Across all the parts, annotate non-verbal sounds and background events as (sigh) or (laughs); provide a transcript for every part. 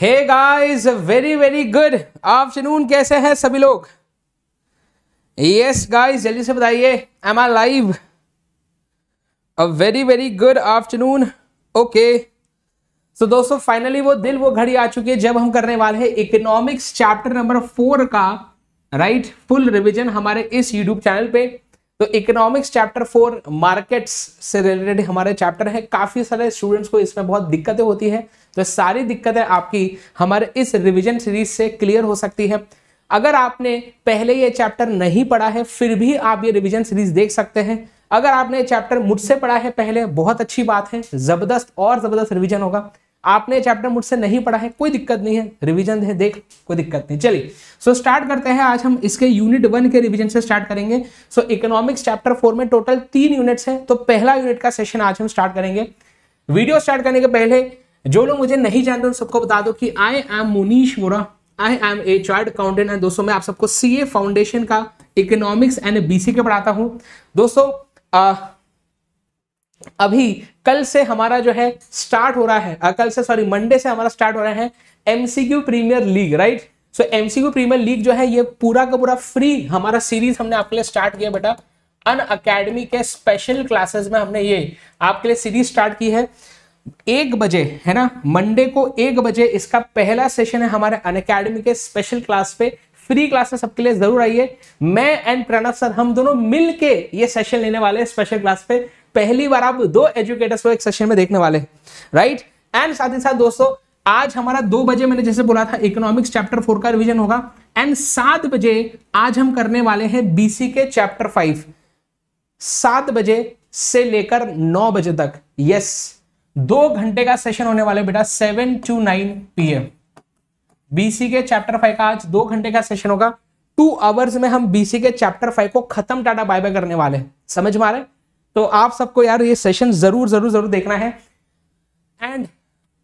हे guys very very good afternoon कैसे हैं सभी लोग यस गाइस जल्दी से बताइए am I live a very very good afternoon okay so दोस्तों फाइनली वो दिल वो घड़ी आ चुकी है जब हम करने वाले हैं इकोनॉमिक्स चैप्टर नंबर फोर का राइट फुल रिवीजन हमारे इस यूट्यूब चैनल पे तो इकोनॉमिक्स चैप्टर फोर मार्केट्स से रिलेटेड हमारे चैप्टर है काफी सारे स्टूडेंट्स को इसमें बहुत दिक्कतें होती है तो सारी दिक्कतें आपकी हमारे इस रिविजन सीरीज से क्लियर हो सकती है अगर आपने पहले ये चैप्टर नहीं पढ़ा है फिर भी आप ये रिविजन सीरीज देख सकते हैं अगर आपने ये चैप्टर मुझसे पढ़ा है पहले बहुत अच्छी बात है ज़बरदस्त और ज़बरदस्त रिविजन होगा आपने चैप्टर मुझसे नहीं पढ़ा है कोई दिक्कत नहीं है रिवीजन है देख कोई दिक्कत नहीं चलिए सो so, स्टार्ट करते हैं आज हम इसके यूनिट वन के रिवीजन से स्टार्ट करेंगे सो इकोनॉमिक्स चैप्टर फोर में टोटल तीन यूनिट्स हैं तो पहला यूनिट का सेशन आज हम स्टार्ट करेंगे वीडियो स्टार्ट करने के पहले जो लोग मुझे नहीं जानते उन सबको बता दो कि I am Munish Vora I am a chartered accountant and दोस्तों मैं आप सबको सी ए फाउंडेशन का economics and B C K पढ़ाता हूँ दोस्तों आ, अभी कल से हमारा जो है स्टार्ट हो रहा है आ, कल से सॉरी मंडे से हमारा स्टार्ट हो रहा है MCQ premier league right so MCQ premier league जो है ये पूरा का पूरा फ्री हमारा सीरीज हमने आपके लिए स्टार्ट किया बेटा अन अकेडमी के स्पेशल क्लासेस में हमने ये आपके लिए सीरीज स्टार्ट की है एक बजे है ना मंडे को एक बजे इसका पहला सेशन है हमारे अन अकेडमी के स्पेशल क्लास पे फ्री क्लास में सबके लिए जरूर आइए मैं एंड प्रणव सर हम दोनों मिलके ये सेशन लेने वाले हैं स्पेशल क्लास पे पहली बार आप दो एजुकेटर्स को एक सेशन में देखने वाले राइट एंड साथ ही साथ दोस्तों आज हमारा दो बजे मैंने जैसे बोला था इकोनॉमिक्स चैप्टर फोर का रिविजन होगा एंड सात बजे आज हम करने वाले हैं बीसी के चैप्टर फाइव सात बजे से लेकर नौ बजे तक यस yes, दो घंटे का सेशन होने वाला है बेटा seven to nine P M BC के चैप्टर फाइव का आज दो घंटे का सेशन होगा टू आवर्स में हम बीसी के चैप्टर फाइव को खत्म टाटा बाय बाय करने वाले समझ में आ रहे तो आप सबको यार ये सेशन जरूर जरूर जरूर देखना है एंड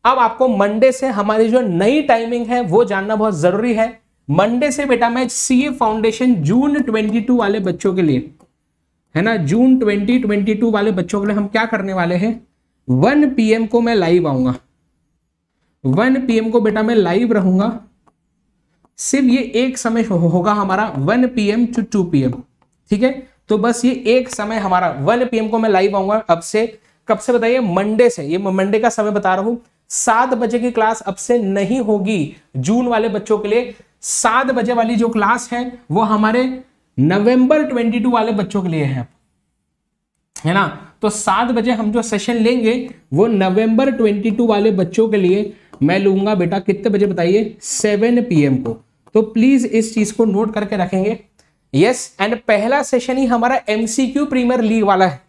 अब आपको मंडे से हमारी जो नई टाइमिंग है वो जानना बहुत जरूरी है मंडे से बेटा मैं सी फाउंडेशन जून ट्वेंटी वाले बच्चों के लिए है ना जून ट्वेंटी वाले बच्चों के लिए हम क्या करने वाले हैं वन पी को मैं लाइव आऊंगा वन पीएम को बेटा मैं लाइव रहूंगा सिर्फ ये एक समय होगा हमारा one M to two P ठीक है तो बस ये एक समय हमारा वन पी को मैं लाइव आऊंगा अब से कब से बताइए मंडे से ये मंडे का समय बता रहा हूं सात बजे की क्लास अब से नहीं होगी जून वाले बच्चों के लिए सात बजे वाली जो क्लास है वो हमारे नवंबर 22 वाले बच्चों के लिए है है ना तो सात बजे हम जो सेशन लेंगे वो नवंबर 22 वाले बच्चों के लिए मैं लूंगा बेटा कितने बजे बताइए 7 पीएम को तो प्लीज इस चीज को नोट करके रखेंगे यस एंड पहला सेशन ही हमारा एमसीक्यू प्रीमियर लीग वाला है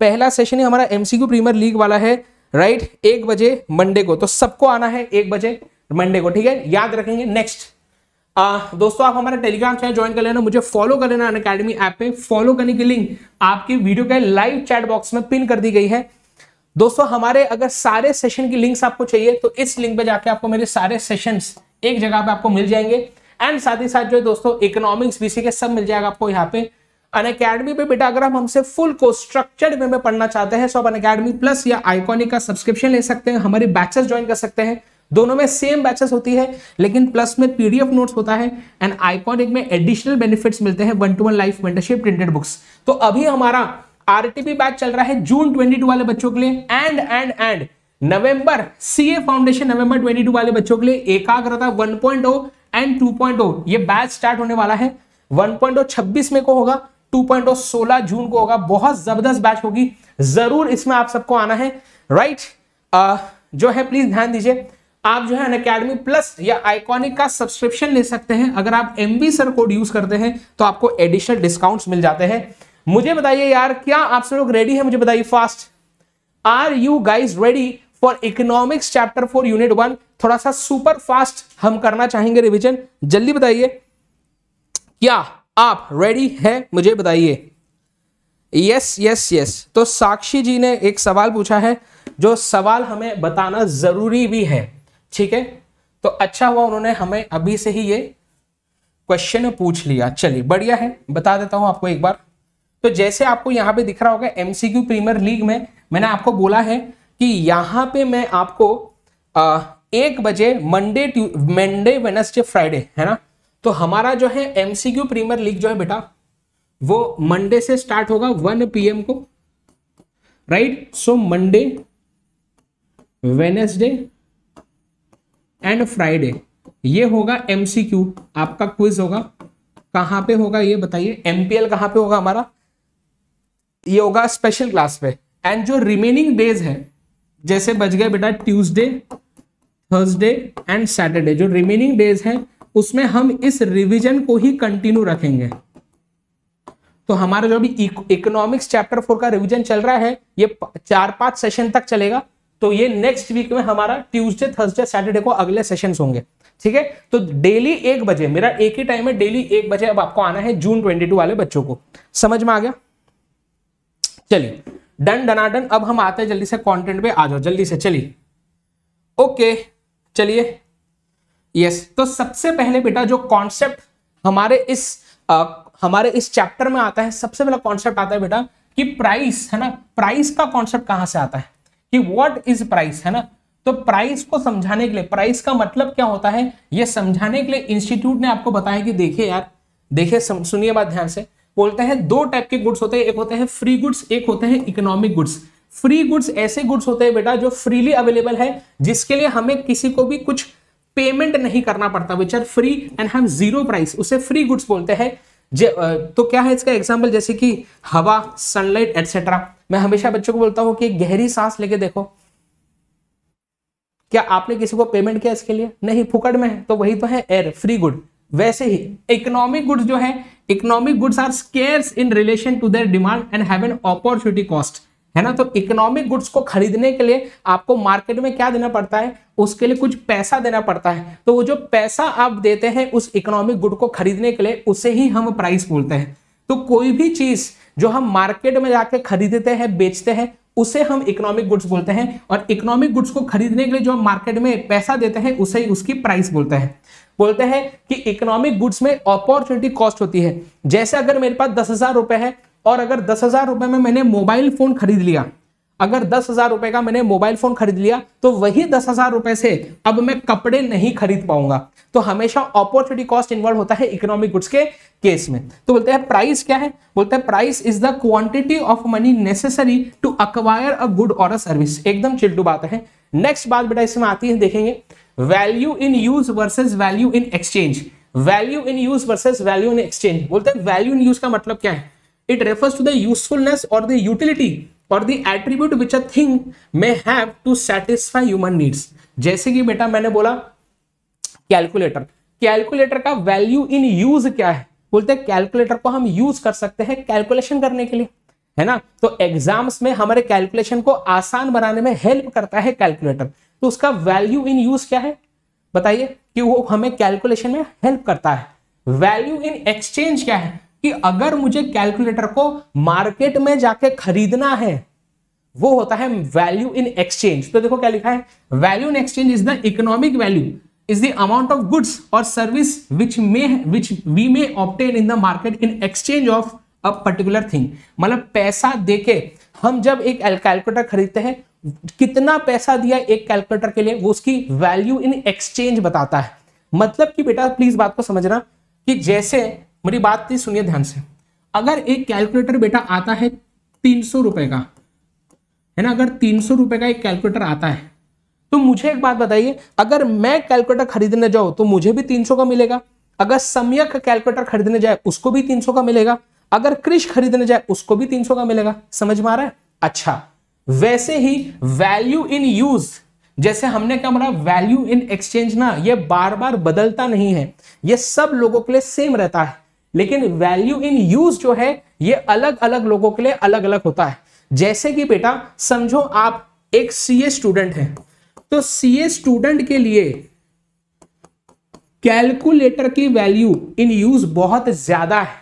पहला सेशन ही हमारा एमसीक्यू प्रीमियर लीग वाला है राइट right? एक बजे मंडे को तो सबको आना है एक बजे मंडे को ठीक है याद रखेंगे नेक्स्ट आ, दोस्तों आप हमारे टेलीग्राम चैनल ज्वाइन कर लेना मुझे फॉलो कर लेना अन अकेडमी ऐप पे फॉलो करने की लिंक आपकी वीडियो के लाइव चैट बॉक्स में पिन कर दी गई है दोस्तों हमारे अगर सारे सेशन की लिंक्स आपको चाहिए तो इस लिंक पे जाके आपको मेरे सारे सेशंस एक जगह पे आपको मिल जाएंगे एंड साथ ही साथ जो है दोस्तों इकोनॉमिक्स बीसी के सब मिल जाएगा आपको यहाँ पे अन अकेडमी पे बेटा अगर आप हमसे फुल को स्ट्रक्चर्ड वे में पढ़ना चाहते हैं सो तो आप अन अकेडमी प्लस या आइकॉनिक का सब्सक्रिप्शन ले सकते हैं हमारे बैचेस ज्वाइन कर सकते हैं दोनों में सेम बैचेस होती है लेकिन प्लस में पीडीएफ नोट्स होता है एंड आइकॉनिक में एडिशनल बेनिफिट्स मिलते हैं one to one live mentorship printed books तो अभी हमारा आरटीपी बैच चल रहा है जून ट्वेंटी वाले बच्चों के लिए and and and November CA foundation November 22 वाले बच्चों के लिए एकाग्रता 1.0 एंड 2.0 ये बैच स्टार्ट होने वाला है 1.0 26 में को होगा 2.0 16 जून को होगा बहुत जबरदस्त बैच होगी जरूर इसमें आप सबको आना है राइट right? uh, जो है प्लीज ध्यान दीजिए आप जो है अन अकेडमी प्लस या आइकॉनिक का सब्सक्रिप्शन ले सकते हैं अगर आप M B sir code use करते हैं तो आपको एडिशनल डिस्काउंट्स मिल जाते हैं मुझे बताइए यार क्या आप सब लोग रेडी है मुझे बताइए fast are you guys ready for economics chapter four unit one थोड़ा सा सुपर फास्ट हम करना चाहेंगे रिविजन जल्दी बताइए क्या आप रेडी है मुझे बताइए यस यस यस तो साक्षी जी ने एक सवाल पूछा है जो सवाल हमें बताना जरूरी भी है ठीक है तो अच्छा हुआ उन्होंने हमें अभी से ही ये क्वेश्चन पूछ लिया चलिए बढ़िया है बता देता हूं आपको एक बार तो जैसे आपको यहां पे दिख रहा होगा एमसीक्यू प्रीमियर लीग में मैंने आपको बोला है कि यहां पे मैं आपको आ, एक बजे मंडे मंडे वेनसडे फ्राइडे है ना तो हमारा जो है एमसीक्यू प्रीमियर लीग जो है बेटा वो मंडे से स्टार्ट होगा वन पीएम को right so Monday Wednesday and Friday ये होगा एमसीक्यू आपका क्विज होगा कहां पे होगा ये बताइए एमपीएल कहां पे होगा हमारा ये होगा स्पेशल क्लास पे एंड जो रिमेनिंग डेज है जैसे बच गए बेटा ट्यूसडे थर्सडे एंड सैटरडे जो रिमेनिंग डेज है उसमें हम इस रिवीजन को ही कंटिन्यू रखेंगे तो हमारा जो अभी इकोनॉमिक्स चैप्टर फोर का रिवीजन चल रहा है ये चार पांच सेशन तक चलेगा तो ये नेक्स्ट वीक में हमारा ट्यूसडे थर्सडे सैटरडे को अगले सेशन होंगे ठीक है तो डेली एक बजे मेरा एक ही टाइम है डेली एक बजे अब आपको आना है जून ट्वेंटी वाले बच्चों को समझ में आ गया चलिए डन डन अब हम आते हैं जल्दी से कंटेंट पे आ जाओ जल्दी से चलिए ओके चलिए यस तो सबसे पहले बेटा जो कॉन्सेप्ट हमारे इस आ, हमारे इस चैप्टर में आता है सबसे पहला कॉन्सेप्ट आता है बेटा कि प्राइस है ना प्राइस का कॉन्सेप्ट कहां से आता है कि वॉट इज प्राइस है ना तो प्राइस को समझाने के लिए प्राइस का मतलब क्या होता है यह समझाने के लिए इंस्टीट्यूट ने आपको बताया कि देखिए यार देखिए सुनिए बात ध्यान से बोलते हैं दो टाइप के गुड्स होते हैं एक होते हैं फ्री गुड्स एक होते हैं इकोनॉमिक गुड्स फ्री गुड्स ऐसे गुड्स होते हैं बेटा जो फ्रीली अवेलेबल है जिसके लिए हमें किसी को भी कुछ पेमेंट नहीं करना पड़ता which are free and have zero price उसे फ्री गुड्स बोलते हैं तो क्या है इसका एग्जाम्पल जैसे कि हवा सनलाइट एटसेट्रा मैं हमेशा बच्चों को बोलता हूं कि गहरी सांस लेके देखो क्या आपने किसी को पेमेंट किया इसके लिए नहीं फुकट में है तो वही तो है एयर फ्री गुड वैसे ही इकोनॉमिक गुड्स जो है economic goods are scarce in relation to their demand and have an opportunity cost है ना तो इकोनॉमिक गुड्स को खरीदने के लिए आपको मार्केट में क्या देना पड़ता है उसके लिए कुछ पैसा देना पड़ता है तो वो जो पैसा आप देते हैं उस इकोनॉमिक गुड को खरीदने के लिए उसे ही हम प्राइस बोलते हैं तो कोई भी चीज जो हम मार्केट में जाके खरीदते हैं बेचते हैं उसे हम इकोनॉमिक गुड्स बोलते हैं और इकोनॉमिक गुड्स को खरीदने के लिए जो हम मार्केट में पैसा देते हैं उसे उसकी प्राइस बोलते हैं बोलते हैं कि इकोनॉमिक गुड्स में अपॉर्चुनिटी कॉस्ट होती है जैसे अगर मेरे पास दस हजार रुपए है और अगर दस हजार रुपए में मैंने मोबाइल फोन खरीद लिया अगर दस हजार रुपए का मैंने मोबाइल फोन खरीद लिया तो वही दस हजार रुपए से अब मैं कपड़े नहीं खरीद पाऊंगा तो हमेशा अपॉर्चुनिटी कॉस्ट इन्वॉल्व होता है इकोनॉमिक गुड्स के केस में तो बोलते हैं प्राइस क्या है बोलते हैं price is the quantity of money necessary to acquire a good और अ सर्विस एकदम चिल्टू बात है नेक्स्ट बात बेटा इसमें आती है देखेंगे value in use versus value in exchange value in use versus value in exchange बोलते हैं वैल्यू इन यूज का मतलब क्या है it refers to the usefulness or the utility और the attribute which a thing may have to satisfy human needs जैसे कि बेटा मैंने बोला कैलकुलेटर कैलकुलेटर का वैल्यू इन यूज क्या है बोलते हैं कैलकुलेटर को हम यूज कर सकते हैं कैलकुलेशन करने के लिए है ना तो एग्जाम्स में हमारे कैलकुलेशन को आसान बनाने में हेल्प करता है कैलकुलेटर तो उसका वैल्यू इन यूज क्या है बताइए कि वो हमें कैलकुलेशन में हेल्प करता है वैल्यू इन एक्सचेंज क्या है कि अगर मुझे कैलकुलेटर को मार्केट में जाके खरीदना है वो होता है वैल्यू इन एक्सचेंज तो देखो क्या लिखा है value in exchange is the economic value is the amount of goods और service which may which we may optain in the market in exchange of a particular thing मतलब पैसा देके हम जब एक कैलकुलेटर खरीदते हैं कितना पैसा दिया एक कैलकुलेटर के लिए वो उसकी वैल्यू इन एक्सचेंज बताता है मतलब कि बेटा प्लीज बात को समझना कि जैसे मेरी बात नहीं सुनिए ध्यान से अगर एक कैलकुलेटर बेटा आता है तीन सौ रुपए का है ना अगर तीन सौ रुपए का एक कैलकुलेटर आता है तो मुझे एक बात बताइए अगर मैं कैलकुलेटर खरीदने जाऊं तो मुझे भी तीन सौ का मिलेगा अगर सम्यक कैलकुलेटर खरीदने जाए उसको भी तीन सौ का मिलेगा अगर क्रिश खरीदने जाए उसको भी तीन सौ का मिलेगा समझ में आ रहा है अच्छा वैसे ही वैल्यू इन यूज जैसे हमने क्या बोला वैल्यू इन एक्सचेंज ना ये बार बार बदलता नहीं है ये सब लोगों के लिए सेम रहता है लेकिन वैल्यू इन यूज जो है ये अलग अलग लोगों के लिए अलग अलग होता है जैसे कि बेटा समझो आप एक सीए स्टूडेंट हैं तो सीए स्टूडेंट के लिए कैलकुलेटर की वैल्यू इन यूज बहुत ज्यादा है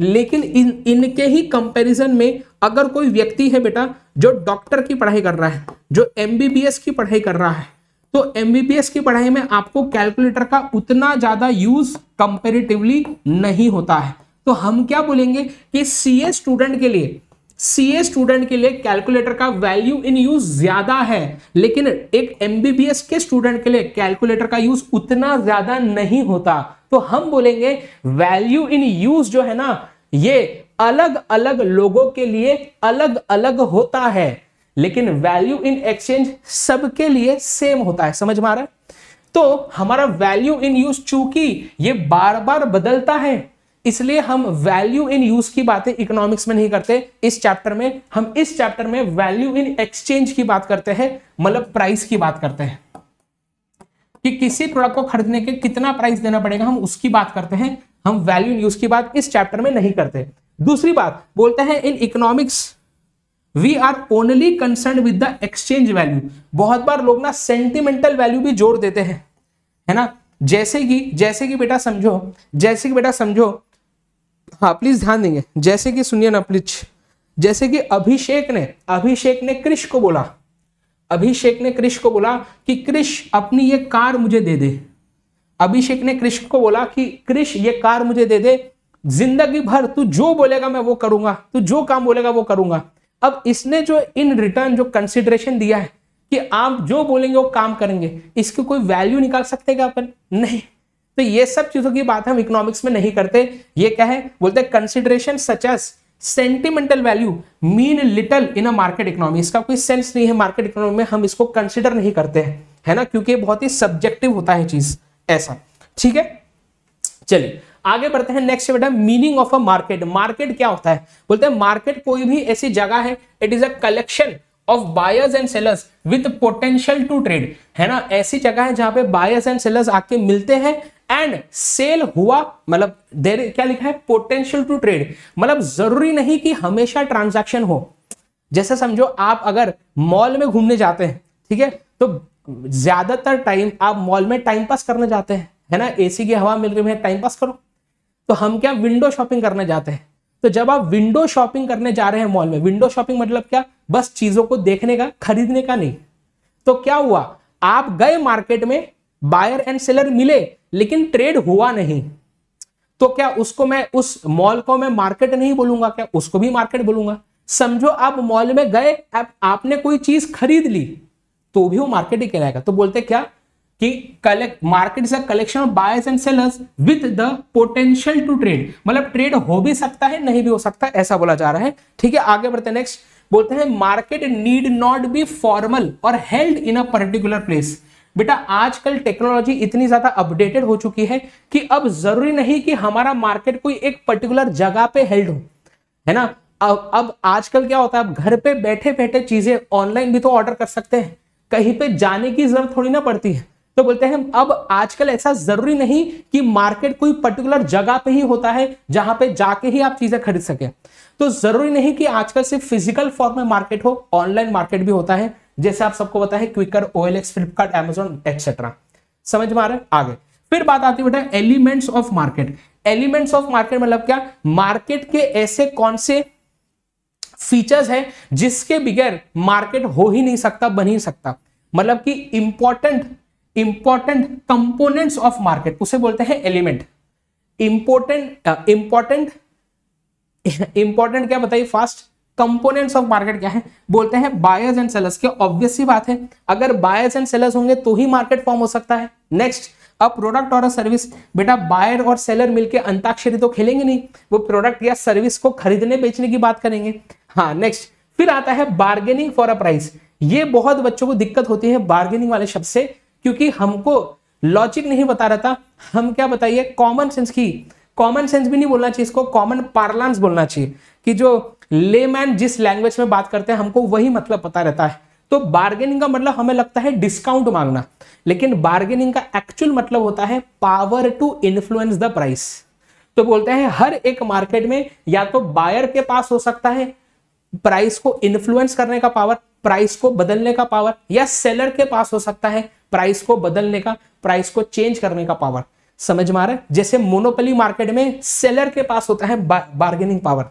लेकिन इन इनके ही कंपैरिजन में अगर कोई व्यक्ति है बेटा जो डॉक्टर की पढ़ाई कर रहा है जो एमबीबीएस की पढ़ाई कर रहा है तो एमबीबीएस की पढ़ाई में आपको कैलकुलेटर का उतना ज्यादा यूज कंपेरेटिवली नहीं होता है तो हम क्या बोलेंगे कि सीए स्टूडेंट के लिए सीए स्टूडेंट के लिए कैलकुलेटर का वैल्यू इन यूज ज्यादा है लेकिन एक एमबीबीएस के स्टूडेंट के लिए कैलकुलेटर का यूज उतना ज्यादा नहीं होता तो हम बोलेंगे वैल्यू इन यूज जो है ना ये अलग अलग लोगों के लिए अलग अलग होता है लेकिन वैल्यू इन एक्सचेंज सबके लिए सेम होता है समझ में आ रहा है तो हमारा वैल्यू इन यूज चूंकि ये बार बार बदलता है इसलिए हम वैल्यू इन यूज की बातें इकोनॉमिक्स में नहीं करते इस चैप्टर में हम इस चैप्टर में वैल्यू इन एक्सचेंज की बात करते हैं मतलब प्राइस की बात करते हैं कि किसी प्रोडक्ट को खरीदने के कितना प्राइस देना पड़ेगा हम उसकी बात करते हैं हम वैल्यू इन यूज की बात इस चैप्टर में नहीं करते दूसरी बात बोलते हैं in economics we are only concern with the exchange value बहुत बार लोग ना सेंटिमेंटल वैल्यू भी जोड़ देते हैं है ना जैसे कि जैसे कि बेटा समझो जैसे कि बेटा समझो हाँ प्लीज ध्यान देंगे जैसे कि सुनिए ना प्लीज जैसे कि अभिषेक ने अभिषेक ने कृष को बोला अभिषेक ने कृष को बोला कि कृष अपनी ये कार मुझे दे दे अभिषेक ने कृष्ण को बोला कि कृष्ण ये कार मुझे दे दे जिंदगी भर तू जो बोलेगा मैं वो करूंगा तू जो काम बोलेगा वो करूंगा अब इसने जो इन रिटर्न जो कंसिडरेशन दिया है कि आप जो बोलेंगे वो काम करेंगे इसकी कोई वैल्यू निकाल सकते क्या अपन नहीं तो ये सब चीजों की बात हम इकोनॉमिक्स में नहीं करते ये क्या है बोलते हैं consideration such as sentimental value mean little in a market economy इसका कोई सेंस नहीं है मार्केट इकोनॉमी में हम इसको कंसिडर नहीं करते हैं है ना क्योंकि बहुत ही सब्जेक्टिव होता है चीज ऐसा ठीक है चलिए आगे बढ़ते हैं नेक्स्ट बेटा meaning of a market market क्या होता है बोलते हैं मार्केट कोई भी ऐसी जगह है it is a collection of buyers and sellers with potential to trade है ना ऐसी जगह है जहां पे बायर्स एंड सेलर्स आके मिलते हैं एंड सेल हुआ मतलब देर क्या लिखा है पोटेंशियल टू ट्रेड मतलब जरूरी नहीं कि हमेशा ट्रांजैक्शन हो जैसे समझो आप अगर मॉल में घूमने जाते हैं ठीक है तो ज्यादातर टाइम आप मॉल में टाइम पास करने जाते हैं है ना एसी की हवा मिल रही है टाइम पास करो तो हम क्या विंडो शॉपिंग करने जाते हैं तो जब आप विंडो शॉपिंग करने जा रहे हैं मॉल में विंडो शॉपिंग मतलब क्या बस चीजों को देखने का खरीदने का नहीं तो क्या हुआ आप गए मार्केट में बायर एंड सेलर मिले लेकिन ट्रेड हुआ नहीं तो क्या उसको मैं उस मॉल को मैं मार्केट नहीं बोलूंगा क्या उसको भी मार्केट बोलूंगा समझो आप मॉल में गए आप, आपने कोई चीज खरीद ली तो भी वो मार्केट ही कहलाएगा तो बोलते क्या कि collect market is a collection of buyers and sellers with the potential to trade मतलब ट्रेड हो भी सकता है नहीं भी हो सकता ऐसा बोला जा रहा है ठीक है आगे बढ़ते नेक्स्ट बोलते हैं market need not be formal और held in a particular place बेटा आजकल टेक्नोलॉजी इतनी ज्यादा अपडेटेड हो चुकी है कि अब जरूरी नहीं कि हमारा मार्केट कोई एक पर्टिकुलर जगह पे हेल्ड हो है ना अब अब आजकल क्या होता है आप घर पे बैठे बैठे चीजें ऑनलाइन भी तो ऑर्डर कर सकते हैं कहीं पे जाने की जरूरत थोड़ी ना पड़ती है तो बोलते हैं अब आजकल ऐसा जरूरी नहीं कि मार्केट कोई पर्टिकुलर जगह पे ही होता है जहां पे जाके ही आप चीजें खरीद सके तो जरूरी नहीं कि आजकल सिर्फ फिजिकल फॉर्म में मार्केट हो ऑनलाइन मार्केट भी होता है जैसे आप सबको बताए Quikr O L X Flipkart Amazon etcetera समझ में आ रहा है आगे फिर बात आती है बेटा elements of market elements of market मतलब क्या मार्केट के ऐसे कौन से फीचर्स हैं जिसके बगैर मार्केट हो ही नहीं सकता बन ही सकता मतलब कि important important components of market उसे बोलते हैं एलिमेंट इंपॉर्टेंट इंपॉर्टेंट इंपॉर्टेंट क्या बताइए फास्ट कंपोनेंट्स ऑफ मार्केट क्या है बोलते हैं बायर्स एंड सेलर्स के ऑब्वियस सी बात है अगर बायर्स एंड सेलर्स होंगे तो ही मार्केट फॉर्म हो सकता है नेक्स्ट अब प्रोडक्ट और सर्विस बेटा बायर और सेलर मिलकर अंताक्षरी तो खेलेंगे नहीं वो प्रोडक्ट या सर्विस को खरीदने बेचने की बात करेंगे हाँ नेक्स्ट फिर आता है बार्गेनिंग फॉर अ प्राइस ये बहुत बच्चों को दिक्कत होती है बार्गेनिंग वाले शब्द से क्योंकि हमको लॉजिक नहीं बता रहा था हम क्या बताइए कॉमन सेंस की कॉमन सेंस भी नहीं बोलना चाहिए इसको कॉमन पार्लांस बोलना चाहिए कि जो लेमैन जिस लैंग्वेज में बात करते हैं हमको वही मतलब पता रहता है तो बार्गेनिंग का मतलब हमें लगता है डिस्काउंट मांगना लेकिन बार्गेनिंग का एक्चुअल मतलब होता है power to influence the price तो बोलते हैं हर एक मार्केट में या तो बायर के पास हो सकता है प्राइस को इन्फ्लुएंस करने का पावर प्राइस को बदलने का पावर या सेलर के पास हो सकता है प्राइस को बदलने का प्राइस को चेंज करने का पावर समझ मारे जैसे मोनोपली मार्केट में सेलर के पास होता है बा, बार्गेनिंग पावर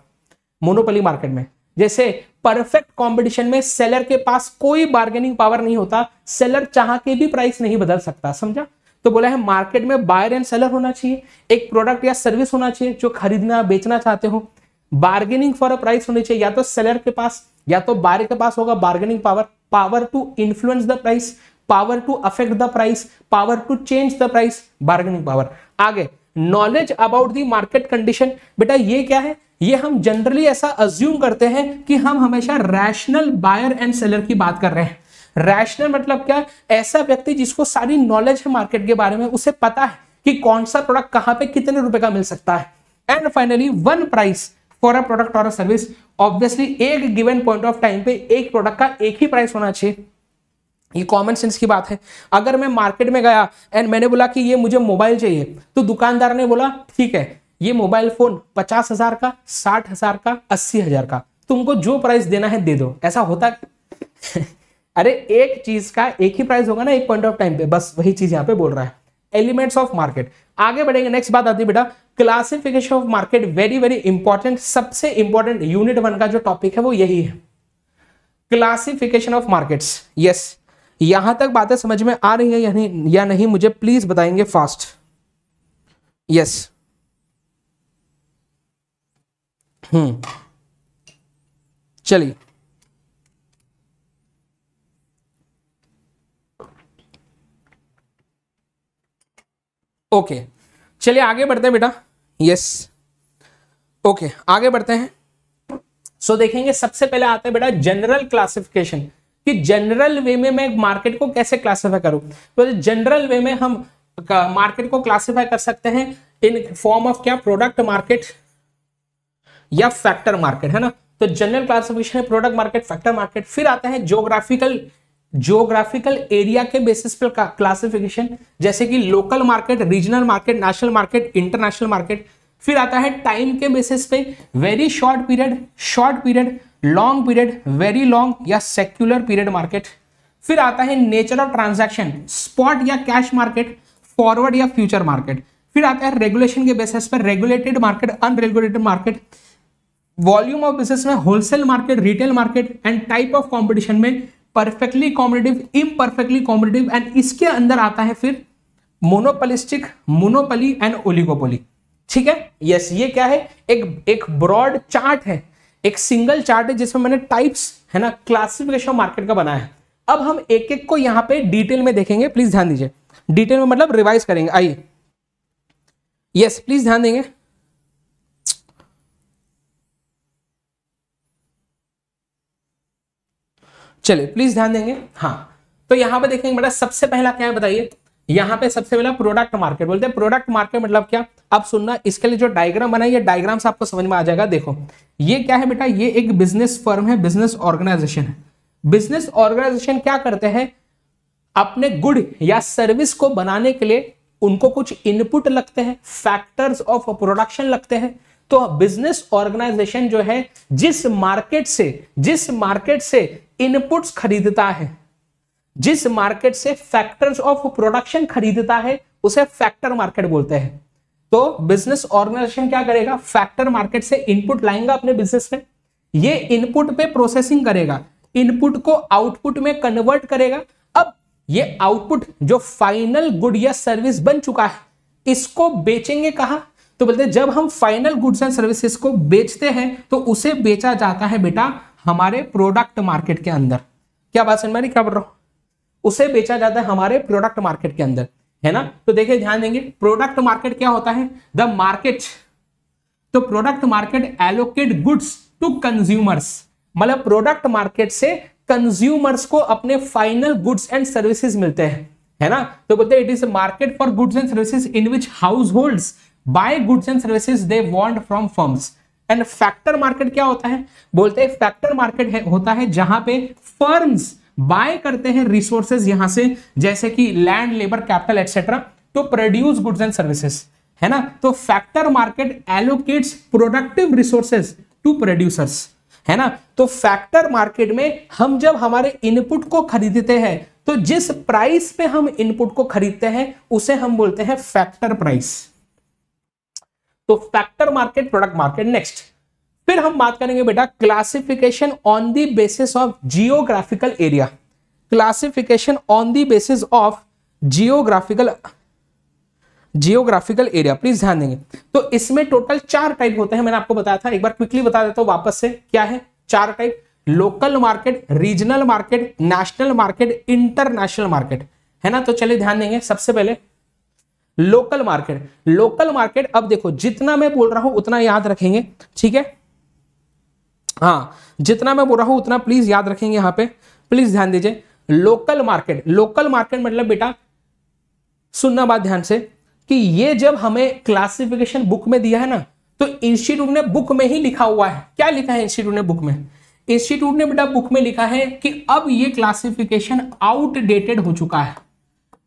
मोनोपली मार्केट में जैसे परफेक्ट कंपटीशन में सेलर के पास कोई बार्गेनिंग पावर नहीं होता सेलर चाह के भी प्राइस नहीं बदल सकता समझा तो बोला है मार्केट में बायर एंड सेलर होना चाहिए एक प्रोडक्ट या सर्विस होना चाहिए जो खरीदना बेचना चाहते हो बार्गेनिंग फॉर अ प्राइस होनी चाहिए या तो सेलर के पास या तो बायर के पास होगा bargaining power power to influence the price power to affect the price power to change the price bargaining power आगे knowledge about the market condition बेटा ये क्या है ये हम जनरली ऐसा अज्यूम करते हैं कि हम हमेशा रैशनल बायर एंड सेलर की बात कर रहे हैं रैशनल मतलब क्या ऐसा व्यक्ति जिसको सारी नॉलेज है मार्केट के बारे में उसे पता है कि कौन सा प्रोडक्ट कहां पे कितने रुपए का मिल सकता है and finally one price for a product और सर्विस ऑब्वियसली एक गिवन पॉइंट ऑफ टाइम पे एक प्रोडक्ट का एक ही प्राइस होना चाहिए ये कॉमन सेंस की बात है अगर मैं मार्केट में गया एंड मैंने बोला कि ये मुझे मोबाइल चाहिए तो दुकानदार ने बोला ठीक है ये मोबाइल फोन पचास हजार का साठ हजार का अस्सी हजार का तुमको जो प्राइस देना है दे दो ऐसा होता (laughs) अरे एक चीज का एक ही प्राइस होगा ना एक पॉइंट ऑफ टाइम पे बस वही चीज यहाँ पे बोल रहा है एलिमेंट्स ऑफ मार्केट आगे बढ़ेंगे नेक्स्ट बात आती है बेटा classification of market very very important सबसे इंपॉर्टेंट यूनिट वन का जो टॉपिक है वो यही है क्लासिफिकेशन ऑफ मार्केट्स यस यहां तक बातें समझ में आ रही है या नहीं या नहीं मुझे प्लीज बताएंगे फास्ट यस हम्म चलिए ओके चलिए आगे बढ़ते हैं बेटा यस ओके आगे बढ़ते हैं सो so, देखेंगे सबसे पहले आते हैं बेटा जनरल क्लासिफिकेशन कि जनरल वे में मैं मार्केट को कैसे क्लासीफाई करूं तो जनरल वे में हम मार्केट को क्लासीफाई कर सकते हैं इन फॉर्म ऑफ क्या प्रोडक्ट मार्केट या फैक्टर मार्केट है ना तो जनरल क्लासिफिकेशन है प्रोडक्ट मार्केट फैक्टर मार्केट फिर आता है ज्योग्राफिकल जियोग्राफिकल एरिया के बेसिस पर क्लासिफिकेशन जैसे कि local market regional market national market international market फिर आता है टाइम के बेसिस पे very short period short period long period very long या सेक्युलर पीरियड मार्केट फिर आता है नेचर ऑफ ट्रांजेक्शन स्पॉट या कैश मार्केट फॉरवर्ड या फ्यूचर मार्केट फिर आता है रेगुलेशन के बेसिस पर regulated market unregulated market volume of business में wholesale market retail market and type of competition में perfectly competitive imperfectly competitive and इसके अंदर आता है फिर मोनोपलिस्टिक मोनोपली एंड ओलिगोपोली ठीक है यस yes, ये क्या है एक एक ब्रॉड चार्ट है एक सिंगल चार्ट है जिसमें मैंने टाइप्स है ना क्लासिफिकेशन मार्केट का बनाया है अब हम एक एक को यहां पे डिटेल में देखेंगे प्लीज ध्यान दीजिए डिटेल में मतलब रिवाइज करेंगे आइए यस प्लीज ध्यान देंगे चलिए प्लीज ध्यान देंगे हाँ तो यहां पे देखेंगे बेटा सबसे पहला क्या है बताइए यहां पे सबसे पहला प्रोडक्ट मार्केट बोलते हैं प्रोडक्ट मार्केट मतलब क्या अब सुनना इसके लिए जो डायग्राम बना ये डायग्राम से आपको समझ में आ जाएगा देखो ये क्या है बेटा ये एक बिजनेस फर्म है बिजनेस ऑर्गेनाइजेशन है बिजनेस ऑर्गेनाइजेशन क्या करते हैं अपने गुड या सर्विस को बनाने के लिए उनको कुछ इनपुट लगते हैं फैक्टर्स ऑफ प्रोडक्शन लगते हैं तो बिजनेस ऑर्गेनाइजेशन जो है जिस मार्केट से जिस मार्केट से इनपुट्स खरीदता है जिस मार्केट से फैक्टर्स ऑफ प्रोडक्शन खरीदता है उसे फैक्टर मार्केट बोलते हैं तो बिजनेस ऑर्गेनाइजेशन क्या करेगा फैक्टर मार्केट से इनपुट लाएंगा अपने बिजनेस में ये इनपुट पे प्रोसेसिंग करेगा इनपुट को आउटपुट में कन्वर्ट करेगा अब ये आउटपुट जो फाइनल गुड या सर्विस बन चुका है इसको बेचेंगे कहा तो बोलते जब हम फाइनल गुड्स एंड सर्विसेज को बेचते हैं तो उसे बेचा जाता है बेटा हमारे प्रोडक्ट मार्केट के अंदर क्या बात समझ में क्या बोल रहा हूं उसे बेचा जाता है हमारे प्रोडक्ट मार्केट के अंदर है ना तो देखिए ध्यान देंगे प्रोडक्ट मार्केट क्या होता है द मार्केट तो product market allocate goods to consumers मतलब प्रोडक्ट मार्केट से कंज्यूमर्स को अपने फाइनल गुड्स एंड सर्विसेज मिलते हैं है ना तो बोलते हैं it is market for goods and services in which household buy goods and services they want from firms and factor market क्या होता है बोलते हैं फैक्टर मार्केट होता है जहां पे फर्म्स बाय करते हैं रिसोर्सेज यहां से जैसे कि land labour capital etcetera to produce goods and services है ना तो factor market allocates productive resources to producers है ना तो फैक्टर मार्केट में हम जब हमारे इनपुट को खरीदते हैं तो जिस प्राइस पे हम इनपुट को खरीदते हैं उसे हम बोलते हैं फैक्टर प्राइस तो factor market product market next फिर हम बात करेंगे बेटा classification on the basis of geographical area classification on the basis of geographical geographical area please ध्यान देंगे तो इसमें टोटल चार टाइप होते हैं मैंने आपको बताया था एक बार क्विकली बता देता हूं वापस से क्या है चार type local market regional market national market international market है ना तो चलिए ध्यान देंगे सबसे पहले लोकल मार्केट लोकल मार्केट अब देखो जितना मैं बोल रहा हूं उतना याद रखेंगे ठीक है हाँ जितना मैं बोल रहा हूँ उतना प्लीज याद रखेंगे यहाँ पे प्लीज ध्यान दीजिए लोकल मार्केट लोकल मार्केट मतलब बेटा सुनना बात ध्यान से कि ये जब हमें क्लासिफिकेशन बुक में दिया है ना तो इंस्टीट्यूट ने बुक में ही लिखा हुआ है क्या लिखा है इंस्टीट्यूट ने बुक में इंस्टीट्यूट ने बेटा बुक में लिखा है कि अब ये क्लासिफिकेशन आउटडेटेड हो चुका है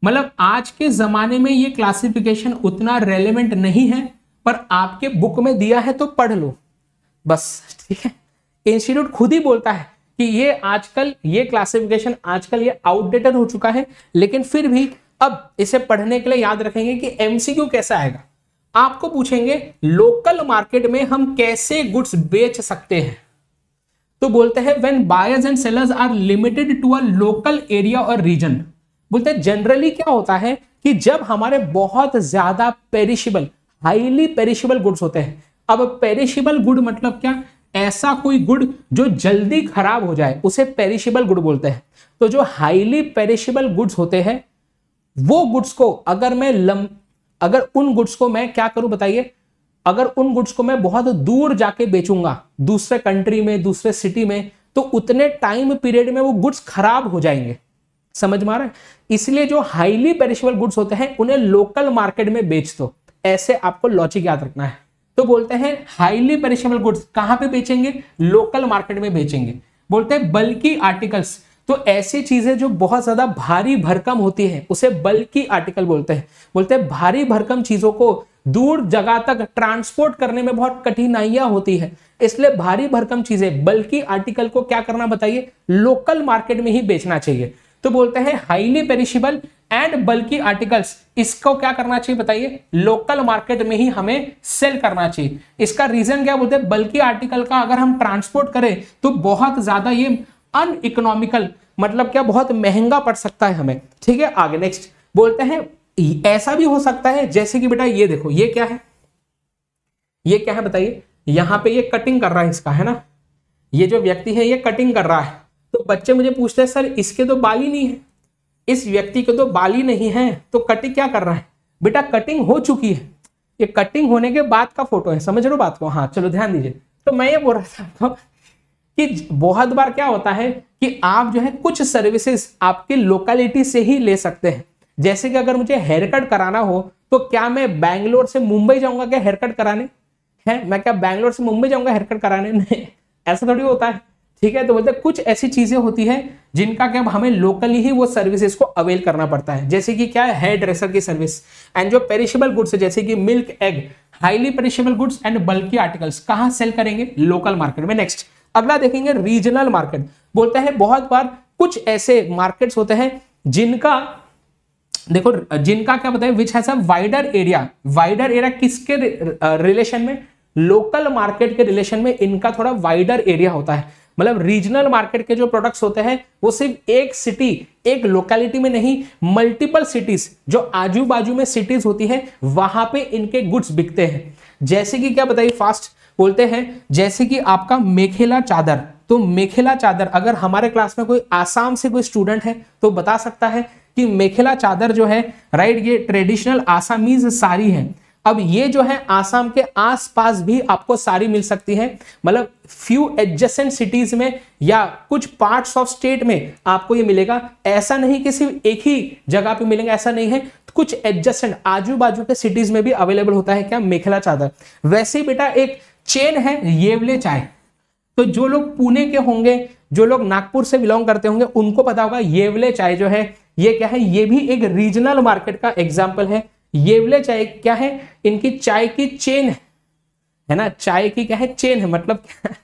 मतलब आज के जमाने में ये क्लासिफिकेशन उतना रेलिवेंट नहीं है पर आपके बुक में दिया है तो पढ़ लो बस ठीक है इंस्टीट्यूट खुद ही बोलता है कि ये आजकल ये क्लासिफिकेशन आजकल ये आउटडेटेड हो चुका है लेकिन फिर भी अब इसे पढ़ने के लिए याद रखेंगे कि एमसीक्यू कैसा आएगा आपको पूछेंगे लोकल मार्केट में हम कैसे गुड्स बेच सकते हैं तो बोलते हैं when buyers and sellers are limited to a local area और रीजन बोलते हैं जनरली क्या होता है कि जब हमारे बहुत ज्यादा पेरिशेबल हाईली पेरिशेबल गुड्स होते हैं अब पेरिशेबल गुड मतलब क्या ऐसा कोई गुड़ जो जल्दी खराब हो जाए उसे पेरिशेबल गुड़ बोलते हैं तो जो हाईली पेरिशेबल गुड्स होते हैं वो गुड्स को अगर मैं लम अगर उन गुड्स को मैं क्या करूं बताइए अगर उन गुड्स को मैं बहुत दूर जाके बेचूंगा दूसरे कंट्री में दूसरे सिटी में तो उतने टाइम पीरियड में वो गुड्स खराब हो जाएंगे समझ में आ रहा है इसलिए जो हाईली पेरिशेबल गुड्स होते हैं उन्हें लोकल मार्केट में बेच दो ऐसे आपको लॉजिक याद रखना है तो बोलते हैं हाईली पेरिशेबल गुड्स कहां पे बेचेंगे लोकल मार्केट में बेचेंगे बोलते हैं बल्कि आर्टिकल्स तो ऐसी चीजें जो बहुत ज्यादा भारी भरकम होती है उसे बल्कि आर्टिकल बोलते हैं बोलते हैं भारी भरकम चीजों को दूर जगह तक ट्रांसपोर्ट करने में बहुत कठिनाइयां होती है इसलिए भारी भरकम चीजें बल्कि आर्टिकल को क्या करना बताइए लोकल मार्केट में ही बेचना चाहिए तो बोलते हैं highly perishable and bulky articles इसको क्या करना चाहिए बताइए लोकल मार्केट में ही हमें सेल करना चाहिए इसका रीजन क्या बोलते हैं बल्कि आर्टिकल का अगर हम ट्रांसपोर्ट करें तो बहुत ज्यादा ये अन इकोनॉमिकल मतलब क्या बहुत महंगा पड़ सकता है हमें ठीक है आगे नेक्स्ट बोलते हैं ऐसा भी हो सकता है जैसे कि बेटा ये देखो ये क्या है ये क्या है बताइए यहां पे ये कटिंग कर रहा है इसका है ना ये जो व्यक्ति है ये कटिंग कर रहा है तो बच्चे मुझे पूछते हैं सर इसके तो बाल ही नहीं है इस व्यक्ति के तो बाल ही नहीं है तो कटिंग क्या कर रहा है बेटा कटिंग हो चुकी है ये कटिंग होने के बाद का फोटो है समझ रहे हो बात को हाँ चलो ध्यान दीजिए तो मैं ये बोल रहा था आपको कि बहुत बार क्या होता है कि आप जो है कुछ सर्विसेज आपके लोकेलिटी से ही ले सकते हैं जैसे कि अगर मुझे हेयर कट कराना हो तो क्या मैं बैंगलोर से मुंबई जाऊंगा क्या हेयर कट कराने है मैं क्या बैंगलोर से मुंबई जाऊंगा हेयर कट कराने नहीं ऐसा थोड़ी होता है ठीक है तो बोलते कुछ ऐसी चीज़ें होती है जिनका क्या हमें लोकली ही वो सर्विसेज को अवेल करना पड़ता है जैसे कि क्या है हेयर ड्रेसर की सर्विस एंड जो पेरिशेबल गुड्स है जैसे कि milk egg highly perishable goods and bulky articles कहाँ सेल करेंगे लोकल मार्केट में नेक्स्ट अगला देखेंगे रीजनल मार्केट बोलते हैं बहुत बार कुछ ऐसे मार्केट्स होते हैं जिनका देखो जिनका क्या बताए which has a wider area wider area किसके रिलेशन में लोकल मार्केट के रिलेशन में इनका थोड़ा वाइडर एरिया होता है मतलब रीजनल मार्केट के जो प्रोडक्ट्स होते हैं वो सिर्फ एक सिटी एक लोकेलिटी में नहीं मल्टीपल सिटीज जो आजू बाजू में सिटीज होती है वहां पे इनके गुड्स बिकते हैं जैसे कि क्या बताइए फास्ट बोलते हैं जैसे कि आपका मेखेला चादर तो मेखेला चादर अगर हमारे क्लास में कोई आसाम से कोई स्टूडेंट है तो बता सकता है कि मेखेला चादर जो है राइट ये ट्रेडिशनल आसामीज साड़ी है अब ये जो है आसाम के आसपास भी आपको सारी मिल सकती है मतलब फ्यू एडजेंट सिटीज में या कुछ पार्ट्स ऑफ स्टेट में आपको ये मिलेगा ऐसा नहीं कि सिर्फ एक ही जगह पे मिलेंगे ऐसा नहीं है कुछ एडजस्टेंट आजू बाजू के सिटीज में भी अवेलेबल होता है क्या मेखला चादर वैसे बेटा एक चेन है येवले चाय तो जो लोग पुणे के होंगे जो लोग नागपुर से बिलोंग करते होंगे उनको पता होगा येवले चाय जो है ये क्या है ये भी एक रीजनल मार्केट का एग्जाम्पल है येवले चाय क्या है इनकी चाय की चेन है है ना चाय की क्या है चेन है मतलब क्या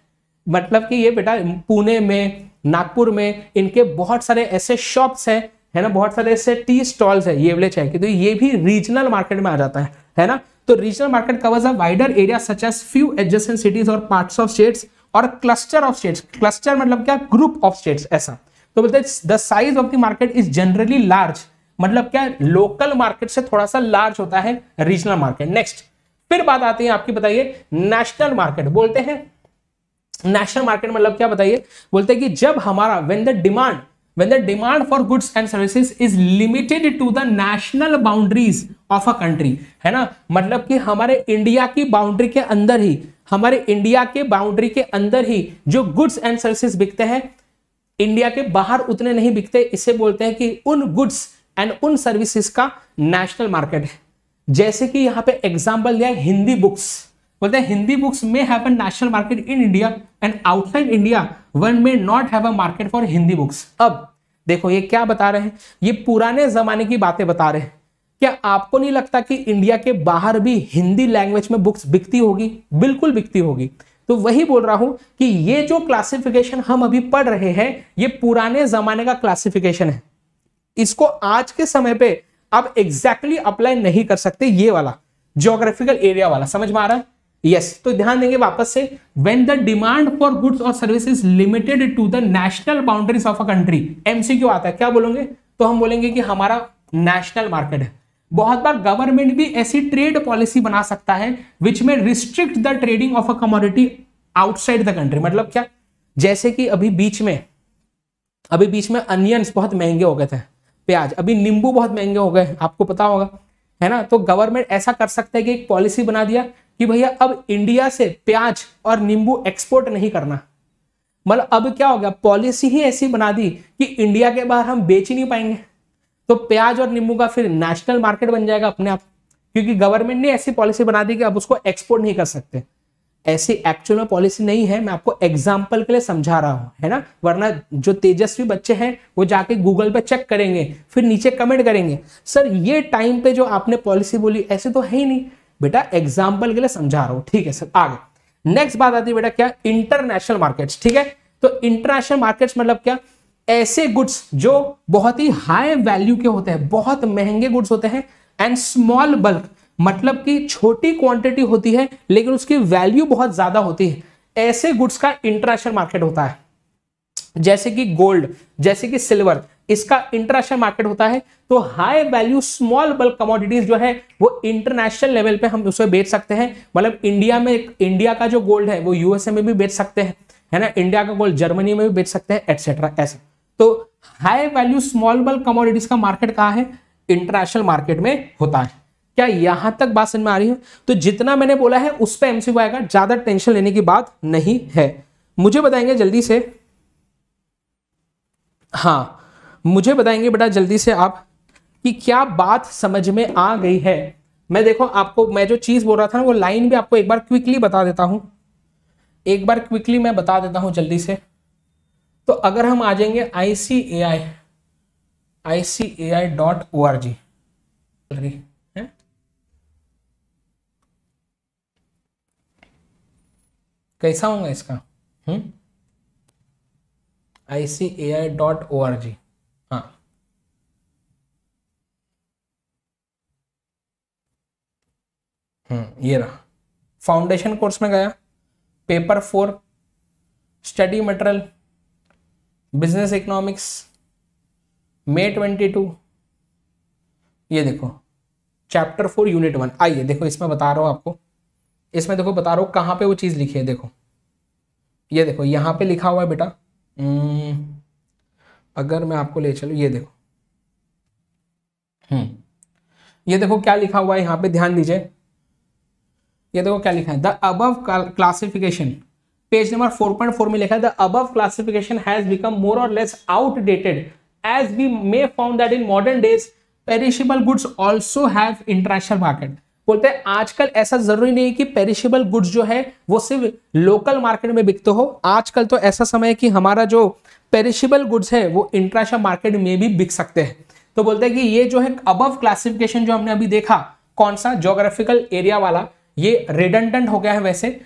मतलब कि ये बेटा पुणे में नागपुर में इनके बहुत सारे ऐसे शॉप्स हैं है ना बहुत सारे ऐसे टी स्टॉल्स है ये चाय के तो ये भी रीजनल मार्केट में आ जाता है है ना तो regional market covers a wider area such as few adjacent cities और पार्ट्स ऑफ स्टेट्स और क्लस्टर ऑफ स्टेट्स क्लस्टर मतलब क्या ग्रुप ऑफ स्टेट्स ऐसा तो बोलते the size of the market is generally large मतलब क्या लोकल मार्केट से थोड़ा सा लार्ज होता है रीजनल मार्केट नेक्स्ट फिर बात आती है आपकी बताइए नेशनल मार्केट बोलते हैं नेशनल मार्केट मतलब क्या बताइए बोलते हैं कि जब हमारा when the demand when the demand for goods and services is limited to the national boundaries of a country है ना मतलब कि हमारे इंडिया की बाउंड्री के अंदर ही हमारे इंडिया के बाउंड्री के अंदर ही जो गुड्स एंड सर्विसेज बिकते हैं इंडिया के बाहर उतने नहीं बिकते इसे बोलते हैं कि उन गुड्स एंड उन सर्विसेज का नेशनल मार्केट है जैसे कि यहाँ पे एग्जाम्पल दिया है हिंदी बुक्स बोलते हैं Hindi books may have a national market in India and outside India one may not have a market for Hindi books अब देखो ये क्या बता रहे हैं ये पुराने जमाने की बातें बता रहे हैं क्या आपको नहीं लगता कि इंडिया के बाहर भी हिंदी लैंग्वेज में बुक्स बिकती होगी बिल्कुल बिकती होगी तो वही बोल रहा हूं कि ये जो क्लासिफिकेशन हम अभी पढ़ रहे हैं ये पुराने जमाने का क्लासिफिकेशन है इसको आज के समय पे आप एग्जैक्टली exactly अप्लाई नहीं कर सकते ये वाला जोग्राफिकल एरिया वाला समझ में आ रहा है यस तो ध्यान देंगे वापस से when the demand for goods और service limited to the national boundaries of a country MCQ आता है क्या बोलोगे तो हम बोलेंगे कि हमारा नेशनल मार्केट है बहुत बार गवर्नमेंट भी ऐसी ट्रेड पॉलिसी बना सकता है which may restrict the trading of a commodity outside the country मतलब क्या जैसे कि अभी बीच में अभी बीच में अनियंस बहुत महंगे हो गए थे प्याज अभी नींबू बहुत महंगे हो गए आपको पता होगा है ना तो गवर्नमेंट ऐसा कर सकता है कि एक पॉलिसी बना दिया कि भैया अब इंडिया से प्याज और नींबू एक्सपोर्ट नहीं करना मतलब अब क्या हो गया पॉलिसी ही ऐसी बना दी कि इंडिया के बाहर हम बेच ही नहीं पाएंगे तो प्याज और नींबू का फिर नेशनल मार्केट बन जाएगा अपने आप क्योंकि गवर्नमेंट ने ऐसी पॉलिसी बना दी कि अब उसको एक्सपोर्ट नहीं कर सकते ऐसी एक्चुअल में पॉलिसी नहीं है मैं आपको एग्जाम्पल के लिए समझा रहा हूँ है ना वरना जो तेजस्वी बच्चे हैं वो जाके गूगल पे चेक करेंगे फिर नीचे कमेंट करेंगे सर ये टाइम पे जो आपने पॉलिसी बोली ऐसे तो है ही नहीं बेटा एग्जाम्पल के लिए समझा रहा हूँ ठीक है सर आगे नेक्स्ट बात आती है बेटा क्या इंटरनेशनल मार्केट्स ठीक है तो इंटरनेशनल मार्केट्स मतलब क्या ऐसे गुड्स जो बहुत ही हाई वैल्यू के होते हैं बहुत महंगे गुड्स होते हैं एंड स्मॉल बल्क मतलब कि छोटी क्वांटिटी होती है लेकिन उसकी वैल्यू बहुत ज्यादा होती है ऐसे गुड्स का इंटरनेशनल मार्केट होता है जैसे कि गोल्ड जैसे कि सिल्वर इसका इंटरनेशनल मार्केट होता है तो high value small bulk commodities जो है वो इंटरनेशनल लेवल पे हम उसे बेच सकते हैं मतलब इंडिया में इंडिया का जो गोल्ड है वो यूएसए में भी बेच सकते हैं है ना इंडिया का गोल्ड जर्मनी में भी बेच सकते हैं एटसेट्रा ऐसे तो high value small bulk commodities का मार्केट कहाँ है इंटरनेशनल मार्केट में होता है क्या यहां तक बात समझ में आ रही है तो जितना मैंने बोला है उस पर एमसीक्यू आएगा ज्यादा टेंशन लेने की बात नहीं है मुझे बताएंगे जल्दी से हाँ मुझे बताएंगे बेटा जल्दी से आप कि क्या बात समझ में आ गई है मैं देखो आपको मैं जो चीज बोल रहा था ना वो लाइन भी आपको एक बार क्विकली बता देता हूं एक बार क्विकली मैं बता देता हूं जल्दी से तो अगर हम आ जाएंगे आई सी ए आई आई सी ए I dot O R G कैसा होगा इसका आई सी ए I dot O R G हाँ हम्म ये रहा फाउंडेशन कोर्स में गया paper four study material business economics May twenty two ये देखो चैप्टर फोर यूनिट वन आइए देखो इसमें बता रहा हूँ आपको इसमें देखो बता रहा हूँ कहाँ पे वो चीज़ लिखी है देखो ये देखो यहाँ पे लिखा हुआ है बेटा हम्म, अगर मैं आपको ले चलूँ ये देखो हम्म ये देखो क्या लिखा हुआ है यहाँ पे ध्यान दीजिए ये देखो क्या लिखा है the above classification page number four point four में लिखा है the above classification has become more और less outdated as we may found that in modern days perishable goods also have international market बोलते हैं आजकल ऐसा जरूरी नहीं है कि पेरिशेबल गुड्स जो है वो सिर्फ लोकल मार्केट में बिकते हो आजकल तो ऐसा समय है कि हमारा जो पेरिशेबल गुड्स है वो इंटरनेशनल मार्केट में भी बिक सकते हैं तो बोलते हैं कि ये जो है अबव क्लासिफिकेशन जो हमने अभी देखा कौन सा जोग्राफिकल एरिया वाला ये रेडेंडेंट हो गया है वैसे